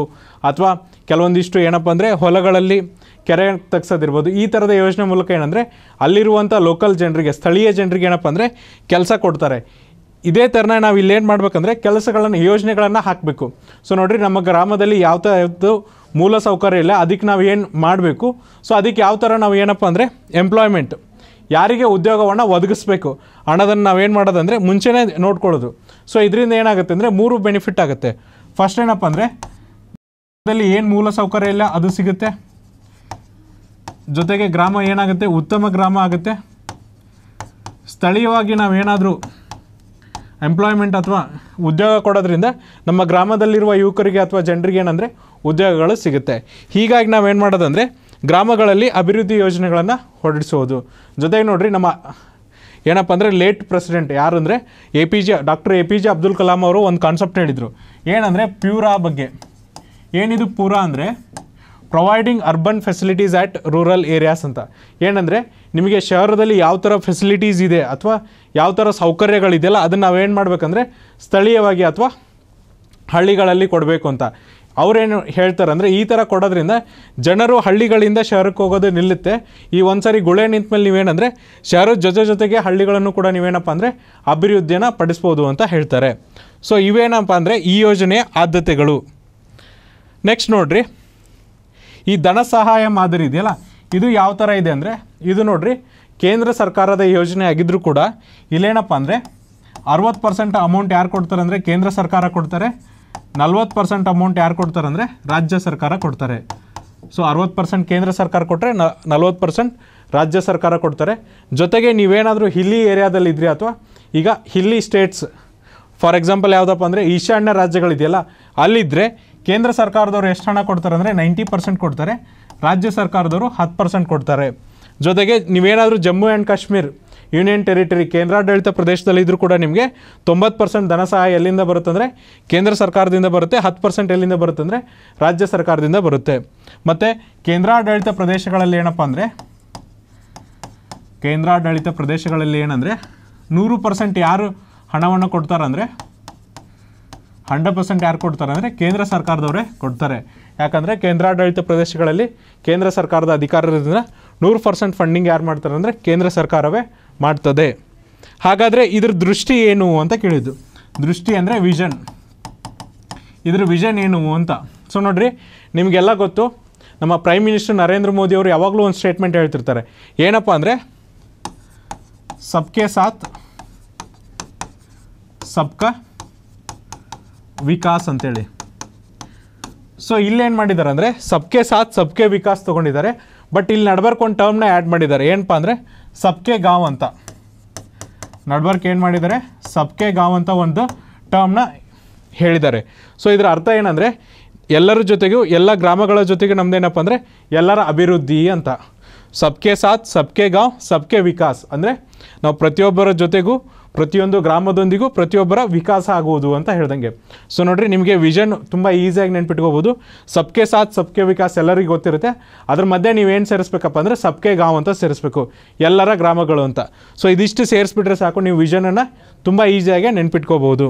Speaker 1: ಅಥವಾ ಕೆಲವೊಂದಿಷ್ಟು ಏನಪ್ಪ ಅಂದರೆ ಹೊಲಗಳಲ್ಲಿ ಕೆರೆ ತಗ್ಸೋದಿರ್ಬೋದು ಈ ಥರದ ಯೋಜನೆ ಮೂಲಕ ಏನಂದರೆ ಅಲ್ಲಿರುವಂಥ ಲೋಕಲ್ ಜನರಿಗೆ ಸ್ಥಳೀಯ ಜನರಿಗೆ ಏನಪ್ಪ ಅಂದರೆ ಕೆಲಸ ಕೊಡ್ತಾರೆ ಇದೇ ಥರನೇ ನಾವು ಇಲ್ಲೇನು ಮಾಡಬೇಕಂದ್ರೆ ಕೆಲಸಗಳನ್ನು ಯೋಜನೆಗಳನ್ನು ಹಾಕಬೇಕು ಸೊ ನೋಡಿರಿ ನಮ್ಮ ಗ್ರಾಮದಲ್ಲಿ ಯಾವ ಯಾವ್ದು ಮೂಲ ಸೌಕರ್ಯ ಇಲ್ಲ ಅದಕ್ಕೆ ನಾವು ಏನು ಮಾಡಬೇಕು ಸೊ ಅದಕ್ಕೆ ಯಾವ ಥರ ನಾವು ಏನಪ್ಪ ಅಂದರೆ ಎಂಪ್ಲಾಯ್ಮೆಂಟ್ ಯಾರಿಗೆ ಉದ್ಯೋಗವನ್ನು ಒದಗಿಸ್ಬೇಕು ಹಣದನ್ನು ನಾವೇನು ಮಾಡೋದಂದರೆ ಮುಂಚೆನೇ ನೋಡ್ಕೊಳ್ಳೋದು ಸೊ ಇದರಿಂದ ಏನಾಗುತ್ತೆ ಅಂದರೆ ಮೂರು ಬೆನಿಫಿಟ್ ಆಗುತ್ತೆ ಫಸ್ಟ್ ಏನಪ್ಪ ಅಂದರೆ ಗ್ರಾಮದಲ್ಲಿ ಏನು ಮೂಲ ಸೌಕರ್ಯ ಇಲ್ಲ ಅದು ಸಿಗುತ್ತೆ ಜೊತೆಗೆ ಗ್ರಾಮ ಏನಾಗುತ್ತೆ ಉತ್ತಮ ಗ್ರಾಮ ಆಗುತ್ತೆ ಸ್ಥಳೀಯವಾಗಿ ನಾವೇನಾದರೂ ಎಂಪ್ಲಾಯ್ಮೆಂಟ್ ಅಥವಾ ಉದ್ಯೋಗ ಕೊಡೋದ್ರಿಂದ ನಮ್ಮ ಗ್ರಾಮದಲ್ಲಿರುವ ಯುವಕರಿಗೆ ಅಥವಾ ಜನರಿಗೆ ಏನಂದರೆ ಉದ್ಯೋಗಗಳು ಸಿಗುತ್ತೆ ಹೀಗಾಗಿ ನಾವೇನು ಮಾಡೋದಂದರೆ ಗ್ರಾಮಗಳಲ್ಲಿ ಅಭಿವೃದ್ಧಿ ಯೋಜನೆಗಳನ್ನು ಹೊರಡಿಸೋದು ಜೊತೆಗೆ ನೋಡಿರಿ ನಮ್ಮ ಏನಪ್ಪ ಅಂದರೆ ಲೇಟ್ ಪ್ರೆಸಿಡೆಂಟ್ ಯಾರು ಅಂದರೆ A P J doctor A P J Abdul Kalam ಅವರು ಒಂದು ಕಾನ್ಸೆಪ್ಟ್ ಹೇಳಿದರು ಏನಂದರೆ ಪ್ಯೂರಾ ಬಗ್ಗೆ ಏನಿದು ಪೂರಾ ಅಂದರೆ providing urban facilities at rural areas ಅಂತ ಏನಂದರೆ ನಿಮಗೆ ಶಹರದಲ್ಲಿ ಯಾವ ಥರ ಫೆಸಿಲಿಟೀಸ್ ಇದೆ ಅಥವಾ ಯಾವ ಥರ ಸೌಕರ್ಯಗಳಿದೆಯಲ್ಲ ಅದನ್ನು ನಾವೇನು ಮಾಡಬೇಕಂದ್ರೆ ಸ್ಥಳೀಯವಾಗಿ ಅಥವಾ ಹಳ್ಳಿಗಳಲ್ಲಿ ಕೊಡಬೇಕು ಅಂತ ಅವರೇನು ಹೇಳ್ತಾರೆ ಅಂದರೆ ಈ ಥರ ಕೊಡೋದ್ರಿಂದ ಜನರು ಹಳ್ಳಿಗಳಿಂದ ಶಹರಕ್ಕೆ ಹೋಗೋದು ನಿಲ್ಲುತ್ತೆ ಈ ಒಂದು ಸಾರಿ ಗುಳೆ ನಿಂತ ಮೇಲೆ ನೀವೇನಂದರೆ ಶಹರದ ಜೊತೆ ಜೊತೆಗೆ ಹಳ್ಳಿಗಳನ್ನು ಕೂಡ ನೀವೇನಪ್ಪ ಅಂದರೆ ಅಭಿವೃದ್ಧಿಯನ್ನು ಪಡಿಸ್ಬೋದು ಅಂತ ಹೇಳ್ತಾರೆ ಸೊ ಇವೇನಪ್ಪ ಅಂದರೆ ಈ ಯೋಜನೆಯ ಆದ್ಯತೆಗಳು ನೆಕ್ಸ್ಟ್ ನೋಡಿರಿ ಈ ಧನ ಸಹಾಯ ಮಾದರಿ ಇದೆಯಲ್ಲ ಇದು ಯಾವ ಥರ ಇದೆ ಅಂದರೆ ಇದು ನೋಡಿರಿ ಕೇಂದ್ರ ಸರ್ಕಾರದ ಯೋಜನೆ ಆಗಿದ್ದರೂ ಕೂಡ ಇಲ್ಲೇನಪ್ಪ ಅಂದರೆ ಅರವತ್ತು ಪರ್ಸೆಂಟ್ ಅಮೌಂಟ್ ಯಾರು ಕೊಡ್ತಾರೆ ಅಂದರೆ ಕೇಂದ್ರ ಸರ್ಕಾರ ಕೊಡ್ತಾರೆ ನಲ್ವತ್ತು ಪರ್ಸೆಂಟ್ ಅಮೌಂಟ್ ಯಾರು ಕೊಡ್ತಾರೆ ಅಂದರೆ ರಾಜ್ಯ ಸರ್ಕಾರ ಕೊಡ್ತಾರೆ ಸೊ ಅರವತ್ತು ಪರ್ಸೆಂಟ್ ಕೇಂದ್ರ ಸರ್ಕಾರ ಕೊಟ್ಟರೆ ನ ನಲ್ವತ್ತು ಪರ್ಸೆಂಟ್ ರಾಜ್ಯ ಸರ್ಕಾರ ಕೊಡ್ತಾರೆ ಜೊತೆಗೆ ನೀವೇನಾದರೂ ಹಿಲ್ಲಿ ಏರಿಯಾದಲ್ಲಿ ಇದ್ರಿ ಅಥವಾ ಈಗ ಹಿಲ್ಲಿ ಸ್ಟೇಟ್ಸ್ ಫಾರ್ ಎಕ್ಸಾಂಪಲ್ ಯಾವುದಪ್ಪ ಅಂದರೆ ಈಶಾನ್ಯ ರಾಜ್ಯಗಳಿದೆಯಲ್ಲ ಅಲ್ಲಿದ್ದರೆ ಕೇಂದ್ರ ಸರ್ಕಾರದವರು ಎಷ್ಟು ಹಣ ಕೊಡ್ತಾರೆ ಅಂದರೆ ನೈಂಟಿ ಪರ್ಸೆಂಟ್ ಕೊಡ್ತಾರೆ ರಾಜ್ಯ ಸರ್ಕಾರದವರು ಹತ್ತು ಪರ್ಸೆಂಟ್ ಕೊಡ್ತಾರೆ ಜೊತೆಗೆ ನೀವೇನಾದರೂ Jammu and Kashmir union territory ಕೇಂದ್ರಾಡಳಿತ ಪ್ರದೇಶದಲ್ಲಿದ್ದರೂ ಕೂಡ ನಿಮಗೆ ತೊಂಬತ್ತು ಪರ್ಸೆಂಟ್ ಧನ ಸಹಾಯ ಎಲ್ಲಿಂದ ಬರುತ್ತಂದರೆ ಕೇಂದ್ರ ಸರ್ಕಾರದಿಂದ ಬರುತ್ತೆ ಹತ್ತು ಪರ್ಸೆಂಟ್ ಎಲ್ಲಿಂದ ಬರುತ್ತಂದರೆ ರಾಜ್ಯ ಸರ್ಕಾರದಿಂದ ಬರುತ್ತೆ ಮತ್ತು ಕೇಂದ್ರಾಡಳಿತ ಪ್ರದೇಶಗಳಲ್ಲಿ ಏನಪ್ಪ ಅಂದರೆ ಕೇಂದ್ರಾಡಳಿತ ಪ್ರದೇಶಗಳಲ್ಲಿ ಏನಂದರೆ ನೂರು ಪರ್ಸೆಂಟ್ ಯಾರು ಹಣವನ್ನು ಕೊಡ್ತಾರಂದರೆ ಹಂಡ್ರೆಡ್ ಪರ್ಸೆಂಟ್ ಯಾರು ಕೊಡ್ತಾರೆ ಅಂದರೆ ಕೇಂದ್ರ ಸರ್ಕಾರದವರೇ ಕೊಡ್ತಾರೆ ಯಾಕಂದರೆ ಕೇಂದ್ರಾಡಳಿತ ಪ್ರದೇಶಗಳಲ್ಲಿ ಕೇಂದ್ರ ಸರ್ಕಾರದ ಅಧಿಕಾರದಿಂದ ನೂರು ಪರ್ಸೆಂಟ್ ಫಂಡಿಂಗ್ ಯಾರು ಮಾಡ್ತಾರೆ ಅಂದರೆ ಕೇಂದ್ರ ಸರ್ಕಾರವೇ ಮಾಡ್ತದೆ ಹಾಗಾದರೆ ಇದ್ರ ದೃಷ್ಟಿ ಏನು ಅಂತ ಕೇಳಿದ್ದು ದೃಷ್ಟಿ ಅಂದರೆ ವಿಷನ್ ಇದ್ರ ವಿಷನ್ ಏನು ಅಂತ ಸೊ ನೋಡ್ರಿ ನಿಮಗೆಲ್ಲ ಗೊತ್ತು ನಮ್ಮ ಪ್ರೈಮ್ ಮಿನಿಸ್ಟರ್ ನರೇಂದ್ರ ಮೋದಿ ಅವರು ಯಾವಾಗಲೂ ಒಂದು ಸ್ಟೇಟ್ಮೆಂಟ್ ಹೇಳ್ತಿರ್ತಾರೆ ಏನಪ್ಪ ಅಂದರೆ ಸಬ್ಕೆ ಸಾಥ್ ಸಬ್ಕ ವಿಕಾಸ್ ಅಂತೇಳಿ ಸೊ ಇಲ್ಲೇನು ಮಾಡಿದ್ದಾರೆ ಅಂದರೆ ಸಬ್ಕೆ ಸಾಥ್ ಸಬ್ಕೆ ವಿಕಾಸ್ ತೊಗೊಂಡಿದ್ದಾರೆ ಬಟ್ ಇಲ್ಲಿ ಒಂದು ಟರ್ಮ್ನ ಆ್ಯಡ್ ಮಾಡಿದ್ದಾರೆ ಏನಪ್ಪ ಅಂದರೆ ಸಬ್ಕೆ ಗಾಂವ್ ಅಂತ ನಡ್ಬರ್ಕ್ ಏನು ಮಾಡಿದ್ದಾರೆ ಸಬ್ಕೆ ಗಾಂವ್ ಅಂತ ಒಂದು ಟರ್ಮ್ನ ಹೇಳಿದ್ದಾರೆ ಸೊ ಇದರ ಅರ್ಥ ಏನಂದರೆ ಎಲ್ಲರ ಜೊತೆಗೂ ಎಲ್ಲ ಗ್ರಾಮಗಳ ಜೊತೆಗೂ ನಮ್ದೇನಪ್ಪ ಅಂದರೆ ಎಲ್ಲರ ಅಭಿವೃದ್ಧಿ ಅಂತ ಸಬ್ಕೆ ಸಾಥ್ ಸಬ್ಕೆ ಗಾಂವ್ ಸಬ್ಕೆ ವಿಕಾಸ್ ಅಂದರೆ ನಾವು ಪ್ರತಿಯೊಬ್ಬರ ಜೊತೆಗೂ ಪ್ರತಿಯೊಂದು ಗ್ರಾಮದೊಂದಿಗೂ ಪ್ರತಿಯೊಬ್ಬರ ವಿಕಾಸ ಆಗುವುದು ಅಂತ ಹೇಳ್ದಂಗೆ ಸೊ ನೋಡಿರಿ ನಿಮಗೆ ವಿಷನ್ ತುಂಬ ಈಸಿಯಾಗಿ ನೆನ್ಪಿಟ್ಕೋಬೋದು ಸಬ್ಕೆ ಸಾಥ್ ಸಬ್ಕೆ ವಿಕಾಸ್ ಎಲ್ಲರಿಗೂ ಗೊತ್ತಿರುತ್ತೆ ಅದ್ರ ಮಧ್ಯೆ ನೀವೇನು ಸೇರಿಸ್ಬೇಕಪ್ಪ ಅಂದರೆ ಸಬ್ಕೆ ಗಾಂವ್ ಅಂತ ಸೇರಿಸ್ಬೇಕು ಎಲ್ಲರ ಗ್ರಾಮಗಳು ಅಂತ ಸೊ ಇದಿಷ್ಟು ಸೇರಿಸ್ಬಿಟ್ರೆ ಸಾಕು ನೀವು ವಿಷನನ್ನು ತುಂಬ ಈಸಿಯಾಗಿ ನೆನ್ಪಿಟ್ಕೋಬೋದು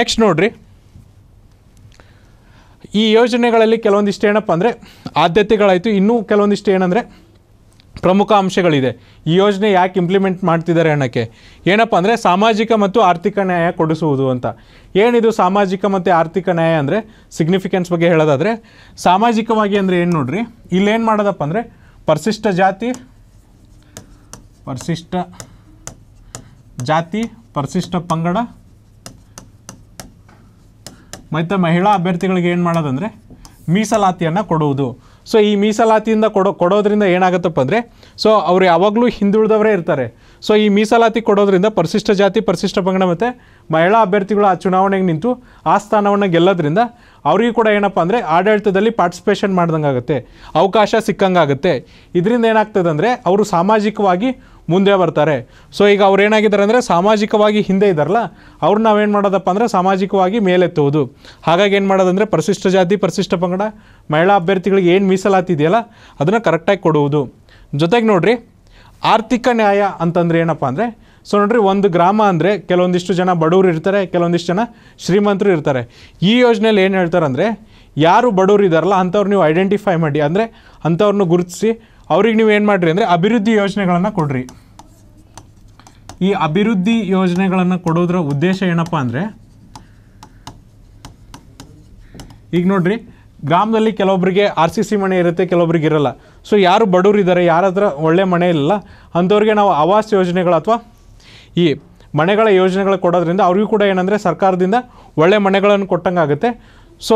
Speaker 1: ನೆಕ್ಸ್ಟ್ ನೋಡಿರಿ ಈ ಯೋಜನೆಗಳಲ್ಲಿ ಕೆಲವೊಂದಿಷ್ಟು ಏನಪ್ಪ ಅಂದರೆ ಆದ್ಯತೆಗಳಾಯಿತು ಇನ್ನೂ ಕೆಲವೊಂದಿಷ್ಟು ಏನಂದರೆ ಪ್ರಮುಖ ಅಂಶಗಳಿದೆ ಈ ಯೋಜನೆ ಯಾಕೆ ಇಂಪ್ಲಿಮೆಂಟ್ ಮಾಡ್ತಿದ್ದಾರೆ ಅನ್ನೋಕ್ಕೆ ಏನಪ್ಪ ಅಂದರೆ ಸಾಮಾಜಿಕ ಮತ್ತು ಆರ್ಥಿಕ ನ್ಯಾಯ ಕೊಡಿಸುವುದು ಅಂತ ಏನಿದು ಸಾಮಾಜಿಕ ಮತ್ತು ಆರ್ಥಿಕ ನ್ಯಾಯ ಅಂದರೆ ಸಿಗ್ನಿಫಿಕೆನ್ಸ್ ಬಗ್ಗೆ ಹೇಳೋದಾದರೆ ಸಾಮಾಜಿಕವಾಗಿ ಅಂದರೆ ಏನು ನೋಡ್ರಿ ಇಲ್ಲೇನು ಮಾಡೋದಪ್ಪ ಅಂದರೆ ಪರಿಶಿಷ್ಟ ಜಾತಿ ಪರಿಶಿಷ್ಟ ಜಾತಿ ಪರಿಶಿಷ್ಟ ಪಂಗಡ ಮತ್ತು ಮಹಿಳಾ ಅಭ್ಯರ್ಥಿಗಳಿಗೆ ಏನು ಮಾಡೋದಂದರೆ ಮೀಸಲಾತಿಯನ್ನು ಕೊಡುವುದು ಸೊ ಈ ಮೀಸಲಾತಿಯಿಂದ ಕೊಡೋ ಕೊಡೋದ್ರಿಂದ ಏನಾಗುತ್ತಪ್ಪ ಅಂದರೆ ಸೊ ಅವರು ಯಾವಾಗಲೂ ಹಿಂದುಳಿದವರೇ ಇರ್ತಾರೆ ಸೊ ಈ ಮೀಸಲಾತಿ ಕೊಡೋದ್ರಿಂದ ಪರಿಶಿಷ್ಟ ಜಾತಿ ಪರಿಶಿಷ್ಟ ಪಂಗಡ ಮತ್ತು ಮಹಿಳಾ ಅಭ್ಯರ್ಥಿಗಳು ಆ ಚುನಾವಣೆಗೆ ನಿಂತು ಆ ಸ್ಥಾನವನ್ನು ಗೆಲ್ಲೋದ್ರಿಂದ ಅವರಿಗೂ ಕೂಡ ಏನಪ್ಪ ಅಂದರೆ ಆಡಳಿತದಲ್ಲಿ ಪಾರ್ಟಿಸಿಪೇಷನ್ ಮಾಡ್ದಂಗೆ ಆಗುತ್ತೆ ಅವಕಾಶ ಆಗುತ್ತೆ ಇದರಿಂದ ಏನಾಗ್ತದೆ ಅಂದರೆ ಅವರು ಸಾಮಾಜಿಕವಾಗಿ ಮುಂದೆ ಬರ್ತಾರೆ ಸೊ ಈಗ ಅವ್ರು ಏನಾಗಿದ್ದಾರೆ ಅಂದರೆ ಸಾಮಾಜಿಕವಾಗಿ ಹಿಂದೆ ಇದ್ದಾರಲ್ಲ ಅವ್ರು ನಾವೇನು ಮಾಡೋದಪ್ಪ ಅಂದರೆ ಸಾಮಾಜಿಕವಾಗಿ ಮೇಲೆತ್ತುವುದು ಹಾಗಾಗಿ ಏನು ಮಾಡೋದಂದರೆ ಪರಿಶಿಷ್ಟ ಜಾತಿ ಪರಿಶಿಷ್ಟ ಪಂಗಡ ಮಹಿಳಾ ಅಭ್ಯರ್ಥಿಗಳಿಗೆ ಏನು ಮೀಸಲಾತಿ ಇದೆಯಲ್ಲ ಅದನ್ನು ಕರೆಕ್ಟಾಗಿ ಕೊಡುವುದು ಜೊತೆಗೆ ನೋಡಿರಿ ಆರ್ಥಿಕ ನ್ಯಾಯ ಅಂತಂದರೆ ಏನಪ್ಪ ಅಂದರೆ ಸೊ ನೋಡ್ರಿ ಒಂದು ಗ್ರಾಮ ಅಂದರೆ ಕೆಲವೊಂದಿಷ್ಟು ಜನ ಬಡವರು ಇರ್ತಾರೆ ಕೆಲವೊಂದಿಷ್ಟು ಜನ ಶ್ರೀಮಂತರು ಇರ್ತಾರೆ ಈ ಯೋಜನೆಯಲ್ಲಿ ಏನು ಹೇಳ್ತಾರೆ ಅಂದರೆ ಯಾರು ಬಡವರು ಇದ್ದಾರಲ್ಲ ಅಂಥವ್ರು ನೀವು ಐಡೆಂಟಿಫೈ ಮಾಡಿ ಅಂದರೆ ಅಂಥವ್ರನ್ನ ಗುರುತಿಸಿ ಅವ್ರಿಗೆ ನೀವು ಏನು ಮಾಡಿರಿ ಅಂದರೆ ಅಭಿವೃದ್ಧಿ ಯೋಜನೆಗಳನ್ನು ಕೊಡ್ರಿ ಈ ಅಭಿವೃದ್ಧಿ ಯೋಜನೆಗಳನ್ನು ಕೊಡೋದ್ರ ಉದ್ದೇಶ ಏನಪ್ಪ ಅಂದರೆ ಈಗ ನೋಡ್ರಿ ಗ್ರಾಮದಲ್ಲಿ ಕೆಲವೊಬ್ಬರಿಗೆ ಆರ್ ಸಿ ಸಿ ಮನೆ ಇರುತ್ತೆ ಕೆಲವೊಬ್ರಿಗೆ ಇರಲ್ಲ ಸೊ ಯಾರು ಬಡವರಿದ್ದಾರೆ ಯಾರ ಹತ್ರ ಒಳ್ಳೆ ಮನೆ ಇಲ್ಲ ಅಂಥವ್ರಿಗೆ ನಾವು ಆವಾಸ್ ಯೋಜನೆಗಳು ಅಥವಾ ಈ ಮನೆಗಳ ಯೋಜನೆಗಳು ಕೊಡೋದ್ರಿಂದ ಅವ್ರಿಗೂ ಕೂಡ ಏನಂದರೆ ಸರ್ಕಾರದಿಂದ ಒಳ್ಳೆ ಮನೆಗಳನ್ನು ಕೊಟ್ಟಂಗೆ ಆಗುತ್ತೆ ಸೊ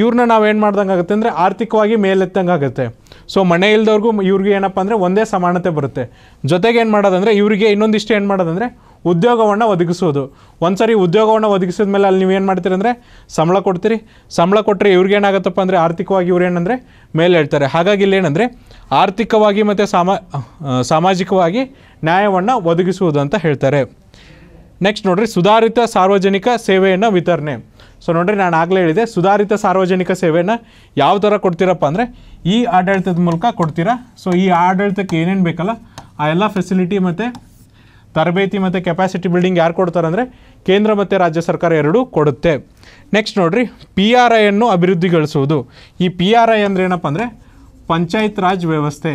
Speaker 1: ಇವ್ರನ್ನ ನಾವೇನು ಮಾಡ್ದಂಗೆ ಆಗುತ್ತೆ ಅಂದರೆ ಆರ್ಥಿಕವಾಗಿ ಮೇಲೆತ್ತಂಗೆ ಆಗುತ್ತೆ ಸೊ ಮನೆ ಇಲ್ದವ್ರಿಗೂ ಇವ್ರಿಗೆ ಏನಪ್ಪ ಅಂದರೆ ಒಂದೇ ಸಮಾನತೆ ಬರುತ್ತೆ ಜೊತೆಗೆ ಏನು ಮಾಡೋದಂದರೆ ಇವರಿಗೆ ಇನ್ನೊಂದಿಷ್ಟು ಏನು ಮಾಡೋದಂದರೆ ಉದ್ಯೋಗವನ್ನು ಒದಗಿಸೋದು ಒಂದು ಸರಿ ಉದ್ಯೋಗವನ್ನು ಒದಗಿಸಿದ ಮೇಲೆ ಅಲ್ಲಿ ನೀವೇನು ಮಾಡ್ತೀರಿ ಅಂದರೆ ಸಂಬಳ ಕೊಡ್ತೀರಿ ಸಂಬಳ ಕೊಟ್ಟರೆ ಏನಾಗುತ್ತಪ್ಪ ಅಂದರೆ ಆರ್ಥಿಕವಾಗಿ ಇವ್ರೇನಂದರೆ ಮೇಲೆ ಹೇಳ್ತಾರೆ ಹಾಗಾಗಿ ಇಲ್ಲೇನಂದರೆ ಆರ್ಥಿಕವಾಗಿ ಮತ್ತು ಸಾಮಾಜಿಕವಾಗಿ ನ್ಯಾಯವನ್ನು ಒದಗಿಸುವುದು ಅಂತ ಹೇಳ್ತಾರೆ ನೆಕ್ಸ್ಟ್ ನೋಡಿರಿ ಸುಧಾರಿತ ಸಾರ್ವಜನಿಕ ಸೇವೆಯನ್ನು ವಿತರಣೆ ಸೊ ನೋಡಿರಿ ನಾನು ಆಗಲೇ ಹೇಳಿದೆ ಸುಧಾರಿತ ಸಾರ್ವಜನಿಕ ಸೇವೆಯನ್ನು ಯಾವ ಥರ ಕೊಡ್ತೀರಪ್ಪ ಅಂದರೆ ಈ ಆಡಳಿತದ ಮೂಲಕ ಕೊಡ್ತೀರಾ ಸೊ ಈ ಆಡಳಿತಕ್ಕೆ ಏನೇನು ಬೇಕಲ್ಲ ಆ ಎಲ್ಲ ಫೆಸಿಲಿಟಿ ಮತ್ತು ತರಬೇತಿ ಮತ್ತು ಕೆಪಾಸಿಟಿ ಬಿಲ್ಡಿಂಗ್ ಯಾರು ಕೊಡ್ತಾರೆ ಅಂದರೆ ಕೇಂದ್ರ ಮತ್ತು ರಾಜ್ಯ ಸರ್ಕಾರ ಎರಡೂ ಕೊಡುತ್ತೆ ನೆಕ್ಸ್ಟ್ ನೋಡಿರಿ ಪಿ ಆರ್ ಅನ್ನು ಅಭಿವೃದ್ಧಿಗೊಳಿಸುವುದು ಈ ಪಿ ಆರ್ ಐ ಅಂದರೆ ಏನಪ್ಪ ಅಂದರೆ ಪಂಚಾಯತ್ ರಾಜ್ ವ್ಯವಸ್ಥೆ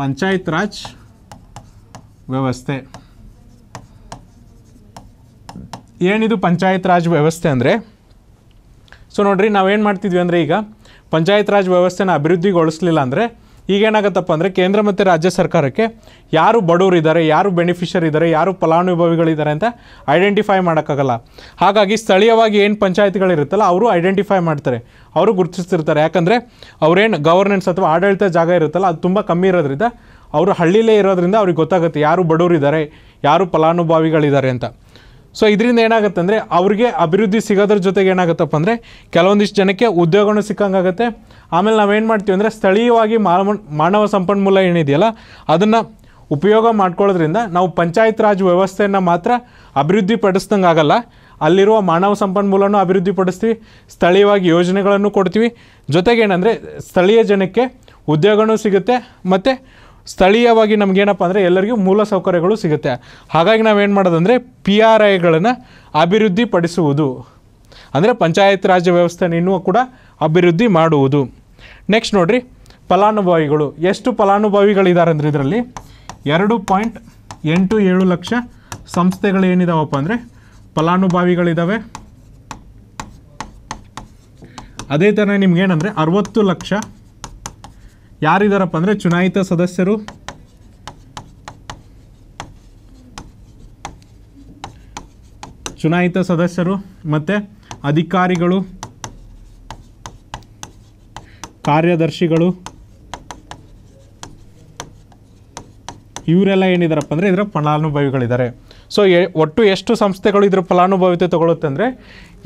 Speaker 1: ಪಂಚಾಯತ್ ರಾಜ್ ವ್ಯವಸ್ಥೆ ಏನಿದು ಪಂಚಾಯತ್ ರಾಜ್ ವ್ಯವಸ್ಥೆ ಅಂದರೆ ಸೊ ನೋಡಿರಿ ನಾವೇನು ಮಾಡ್ತಿದ್ವಿ ಅಂದರೆ ಈಗ ಪಂಚಾಯತ್ ರಾಜ್ ವ್ಯವಸ್ಥೆನ ಅಭಿವೃದ್ಧಿಗೊಳಿಸ್ಲಿಲ್ಲ ಅಂದರೆ ಈಗೇನಾಗತ್ತಪ್ಪ ಅಂದರೆ ಕೇಂದ್ರ ಮತ್ತು ರಾಜ್ಯ ಸರ್ಕಾರಕ್ಕೆ ಯಾರು ಬಡವರು ಇದ್ದಾರೆ ಯಾರು ಬೆನಿಫಿಷರ್ ಇದ್ದಾರೆ ಯಾರು ಫಲಾನುಭವಿಗಳಿದ್ದಾರೆ ಅಂತ ಐಡೆಂಟಿಫೈ ಮಾಡೋಕ್ಕಾಗಲ್ಲ ಹಾಗಾಗಿ ಸ್ಥಳೀಯವಾಗಿ ಏನು ಪಂಚಾಯತ್ಗಳಿರುತ್ತಲ್ಲ ಅವರು ಐಡೆಂಟಿಫೈ ಮಾಡ್ತಾರೆ ಅವರು ಗುರುತಿಸ್ತಿರ್ತಾರೆ ಯಾಕಂದರೆ ಅವರೇನು ಗವರ್ನೆನ್ಸ್ ಅಥವಾ ಆಡಳಿತ ಜಾಗ ಇರುತ್ತಲ್ಲ ಅದು ತುಂಬ ಕಮ್ಮಿ ಇರೋದ್ರಿಂದ ಅವರು ಹಳ್ಳಿಲೇ ಇರೋದ್ರಿಂದ ಅವ್ರಿಗೆ ಗೊತ್ತಾಗುತ್ತೆ ಯಾರು ಬಡವರಿದ್ದಾರೆ ಯಾರು ಫಲಾನುಭವಿಗಳಿದ್ದಾರೆ ಅಂತ ಸೊ ಇದರಿಂದ ಏನಾಗುತ್ತೆ ಅಂದರೆ ಅವ್ರಿಗೆ ಅಭಿವೃದ್ಧಿ ಸಿಗೋದ್ರ ಜೊತೆಗೆ ಏನಾಗುತ್ತಪ್ಪ ಅಂದರೆ ಕೆಲವೊಂದಿಷ್ಟು ಜನಕ್ಕೆ ಉದ್ಯೋಗನೂ ಸಿಕ್ಕಂಗಾಗುತ್ತೆ ಆಮೇಲೆ ನಾವೇನು ಮಾಡ್ತೀವಿ ಅಂದರೆ ಸ್ಥಳೀಯವಾಗಿ ಮಾನವ ಸಂಪನ್ಮೂಲ ಏನಿದೆಯಲ್ಲ ಅದನ್ನು ಉಪಯೋಗ ಮಾಡ್ಕೊಳ್ಳೋದ್ರಿಂದ ನಾವು ಪಂಚಾಯತ್ ರಾಜ್ ವ್ಯವಸ್ಥೆಯನ್ನು ಮಾತ್ರ ಅಭಿವೃದ್ಧಿ ಪಡಿಸ್ದಂಗೆ ಆಗಲ್ಲ ಅಲ್ಲಿರುವ ಮಾನವ ಸಂಪನ್ಮೂಲನೂ ಅಭಿವೃದ್ಧಿ ಪಡಿಸ್ತೀವಿ ಸ್ಥಳೀಯವಾಗಿ ಯೋಜನೆಗಳನ್ನು ಕೊಡ್ತೀವಿ ಜೊತೆಗೇನೆಂದರೆ ಸ್ಥಳೀಯ ಜನಕ್ಕೆ ಉದ್ಯೋಗನೂ ಸಿಗುತ್ತೆ ಮತ್ತು ಸ್ಥಳೀಯವಾಗಿ ನಮಗೇನಪ್ಪ ಅಂದರೆ ಎಲ್ಲರಿಗೂ ಮೂಲ ಸೌಕರ್ಯಗಳು ಸಿಗುತ್ತೆ ಹಾಗಾಗಿ ನಾವೇನು ಮಾಡೋದಂದರೆ ಪಿ ಆರ್ ಐಗಳನ್ನು ಅಭಿವೃದ್ಧಿಪಡಿಸುವುದು ಅಂದರೆ ಪಂಚಾಯತ್ ರಾಜ್ ಇನ್ನೂ ಕೂಡ ಅಭಿವೃದ್ಧಿ ಮಾಡುವುದು ನೆಕ್ಸ್ಟ್ ನೋಡಿರಿ ಫಲಾನುಭವಿಗಳು ಎಷ್ಟು ಫಲಾನುಭವಿಗಳಿದ್ದಾರೆ ಅಂದರೆ ಇದರಲ್ಲಿ ಎರಡು ಪಾಯಿಂಟ್ ಎಂಟು ಏಳು ಲಕ್ಷ ಸಂಸ್ಥೆಗಳು ಏನಿದಾವಪ್ಪ ಅಂದರೆ ಫಲಾನುಭವಿಗಳಿದ್ದಾವೆ ಅದೇ ಥರ ನಿಮಗೇನಂದರೆ ಅರವತ್ತು ಲಕ್ಷ ಯಾರಿದಾರಪ್ಪ ಅಂದರೆ ಚುನಾಯಿತ ಸದಸ್ಯರು ಚುನಾಯಿತ ಸದಸ್ಯರು ಮತ್ತು ಅಧಿಕಾರಿಗಳು ಕಾರ್ಯದರ್ಶಿಗಳು ಇವರೆಲ್ಲ ಏನಿದಾರಪ್ಪ ಅಂದರೆ ಇದರ ಫಲಾನುಭವಿಗಳಿದ್ದಾರೆ ಸೊ ಒಟ್ಟು ಎಷ್ಟು ಸಂಸ್ಥೆಗಳು ಇದರ ಫಲಾನುಭವಿತೆ ತಗೊಳುತ್ತೆ ಅಂದರೆ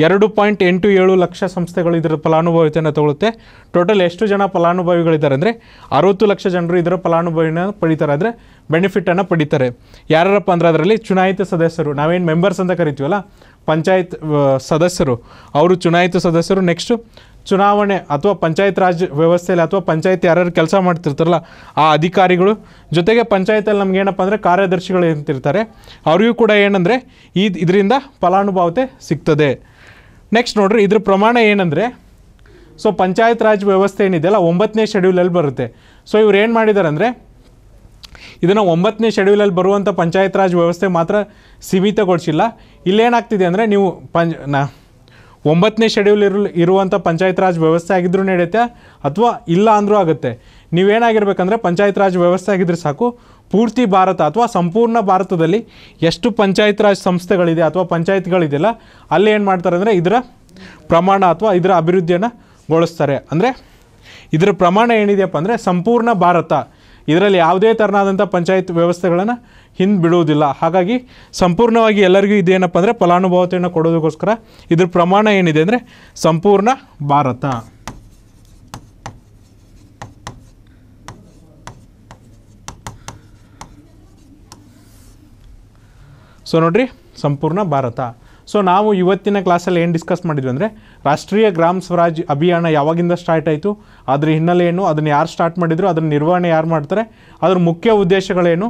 Speaker 1: ಎರಡು ಪಾಯಿಂಟ್ ಎಂಟು ಏಳು ಲಕ್ಷ ಸಂಸ್ಥೆಗಳು ಇದರ ಫಲಾನುಭವಿತೆಯನ್ನು ತಗೊಳುತ್ತೆ ಟೋಟಲ್ ಎಷ್ಟು ಜನ ಫಲಾನುಭವಿಗಳಿದ್ದಾರೆ ಅಂದರೆ ಅರುವತ್ತು ಲಕ್ಷ ಜನರು ಇದರ ಫಲಾನುಭವಿನ ಪಡಿತಾರೆ ಅಂದರೆ ಬೆನಿಫಿಟನ್ನು ಪಡಿತಾರೆ ಯಾರಪ್ಪ ಅಂದ್ರೆ ಅದರಲ್ಲಿ ಚುನಾಯಿತ ಸದಸ್ಯರು ನಾವೇನು ಮೆಂಬರ್ಸ್ ಅಂತ ಕರಿತೀವಲ್ಲ ಪಂಚಾಯತ್ ಸದಸ್ಯರು ಅವರು ಚುನಾಯಿತ ಸದಸ್ಯರು ನೆಕ್ಸ್ಟು ಚುನಾವಣೆ ಅಥವಾ ಪಂಚಾಯತ್ ರಾಜ್ ವ್ಯವಸ್ಥೆಯಲ್ಲಿ ಅಥವಾ ಪಂಚಾಯತ್ ಯಾರ್ಯಾರು ಕೆಲಸ ಮಾಡ್ತಿರ್ತಾರಲ್ಲ ಆ ಅಧಿಕಾರಿಗಳು ಜೊತೆಗೆ ಪಂಚಾಯತಲ್ಲಿ ನಮ್ಗೆ ಏನಪ್ಪ ಅಂದರೆ ಕಾರ್ಯದರ್ಶಿಗಳು ಅಂತಿರ್ತಾರೆ ಅವ್ರಿಗೂ ಕೂಡ ಏನಂದರೆ ಈ ಇದರಿಂದ ಫಲಾನುಭವತೆ ಸಿಗ್ತದೆ ನೆಕ್ಸ್ಟ್ ನೋಡ್ರಿ ಇದ್ರ ಪ್ರಮಾಣ ಏನಂದರೆ ಸೊ ಪಂಚಾಯತ್ ರಾಜ್ ವ್ಯವಸ್ಥೆ ಏನಿದೆಯಲ್ಲ ಒಂಬತ್ತನೇ ಶೆಡ್ಯೂಲಲ್ಲಿ ಬರುತ್ತೆ ಸೊ ಇವ್ರು ಏನು ಮಾಡಿದ್ದಾರೆ ಅಂದರೆ ಇದನ್ನು ಒಂಬತ್ತನೇ ಶೆಡ್ಯೂಲಲ್ಲಿ ಬರುವಂಥ ಪಂಚಾಯತ್ ರಾಜ್ ವ್ಯವಸ್ಥೆ ಮಾತ್ರ ಸೀಮಿತಗೊಳಿಸಿಲ್ಲ ಇಲ್ಲೇನಾಗ್ತಿದೆ ಅಂದರೆ ನೀವು ಪಂಚ ಒಂಬತ್ತನೇ ಶೆಡ್ಯೂಲ್ ಇರಲು ಇರುವಂಥ ಪಂಚಾಯತ್ ರಾಜ್ ವ್ಯವಸ್ಥೆ ಆಗಿದ್ದರೂ ನಡೆಯುತ್ತೆ ಅಥವಾ ಇಲ್ಲ ಅಂದರೂ ಆಗುತ್ತೆ ನೀವೇನಾಗಿರ್ಬೇಕಂದ್ರೆ ಪಂಚಾಯತ್ ರಾಜ್ ವ್ಯವಸ್ಥೆ ಆಗಿದ್ದರೆ ಸಾಕು ಪೂರ್ತಿ ಭಾರತ ಅಥವಾ ಸಂಪೂರ್ಣ ಭಾರತದಲ್ಲಿ ಎಷ್ಟು ಪಂಚಾಯತ್ ರಾಜ್ ಸಂಸ್ಥೆಗಳಿದೆ ಅಥವಾ ಪಂಚಾಯತ್ಗಳಿದೆಯಲ್ಲ ಅಲ್ಲಿ ಏನು ಮಾಡ್ತಾರೆ ಅಂದರೆ ಇದರ ಪ್ರಮಾಣ ಅಥವಾ ಇದರ ಅಭಿವೃದ್ಧಿಯನ್ನು ಗೊಳಿಸ್ತಾರೆ ಅಂದರೆ ಇದರ ಪ್ರಮಾಣ ಏನಿದೆಯಪ್ಪ ಅಂದರೆ ಸಂಪೂರ್ಣ ಭಾರತ ಇದರಲ್ಲಿ ಯಾವುದೇ ತೆರನಾದಂಥ ಪಂಚಾಯತ್ ವ್ಯವಸ್ಥೆಗಳನ್ನು ಹಿಂದೆ ಬಿಡುವುದಿಲ್ಲ ಹಾಗಾಗಿ ಸಂಪೂರ್ಣವಾಗಿ ಎಲ್ಲರಿಗೂ ಇದೇನಪ್ಪ ಅಂದರೆ ಫಲಾನುಭವತೆಯನ್ನು ಕೊಡೋದಕ್ಕೋಸ್ಕರ ಇದ್ರ ಪ್ರಮಾಣ ಏನಿದೆ ಅಂದರೆ ಸಂಪೂರ್ಣ ಭಾರತ ಸೊ ನೋಡ್ರಿ ಸಂಪೂರ್ಣ ಭಾರತ ಸೊ ನಾವು ಇವತ್ತಿನ ಕ್ಲಾಸಲ್ಲಿ ಏನು ಡಿಸ್ಕಸ್ ಮಾಡಿದ್ವಿ ಅಂದರೆ ರಾಷ್ಟ್ರೀಯ ಗ್ರಾಮ ಸ್ವರಾಜ್ ಅಭಿಯಾನ ಯಾವಾಗಿಂದ ಸ್ಟಾರ್ಟ್ ಆಯಿತು ಅದ್ರ ಹಿನ್ನೆಲೆ ಏನು ಅದನ್ನು ಯಾರು ಸ್ಟಾರ್ಟ್ ಮಾಡಿದ್ರು ಅದನ್ನು ನಿರ್ವಹಣೆ ಯಾರು ಮಾಡ್ತಾರೆ ಅದ್ರ ಮುಖ್ಯ ಉದ್ದೇಶಗಳೇನು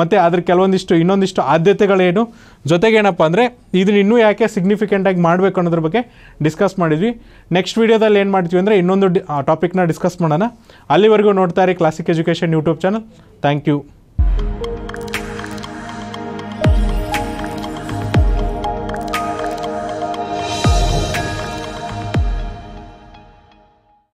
Speaker 1: ಮತ್ತು ಅದ್ರ ಕೆಲವೊಂದಿಷ್ಟು ಇನ್ನೊಂದಿಷ್ಟು ಆದ್ಯತೆಗಳೇನು ಜೊತೆಗೇನಪ್ಪ ಅಂದರೆ ಇದನ್ನ ಇನ್ನೂ ಯಾಕೆ ಸಿಗ್ನಿಫಿಕೆಂಟಾಗಿ ಮಾಡಬೇಕು ಅನ್ನೋದ್ರ ಬಗ್ಗೆ ಡಿಸ್ಕಸ್ ಮಾಡಿದ್ವಿ ನೆಕ್ಸ್ಟ್ ವೀಡಿಯೋದಲ್ಲಿ ಏನು ಮಾಡ್ತೀವಿ ಅಂದರೆ ಇನ್ನೊಂದು ಡಿ ಟಾಪಿಕ್ನ ಡಿಸ್ಕಸ್ ಮಾಡೋಣ ಅಲ್ಲಿವರೆಗೂ ನೋಡ್ತಾ ಇರಿ classic education YouTube channel thank you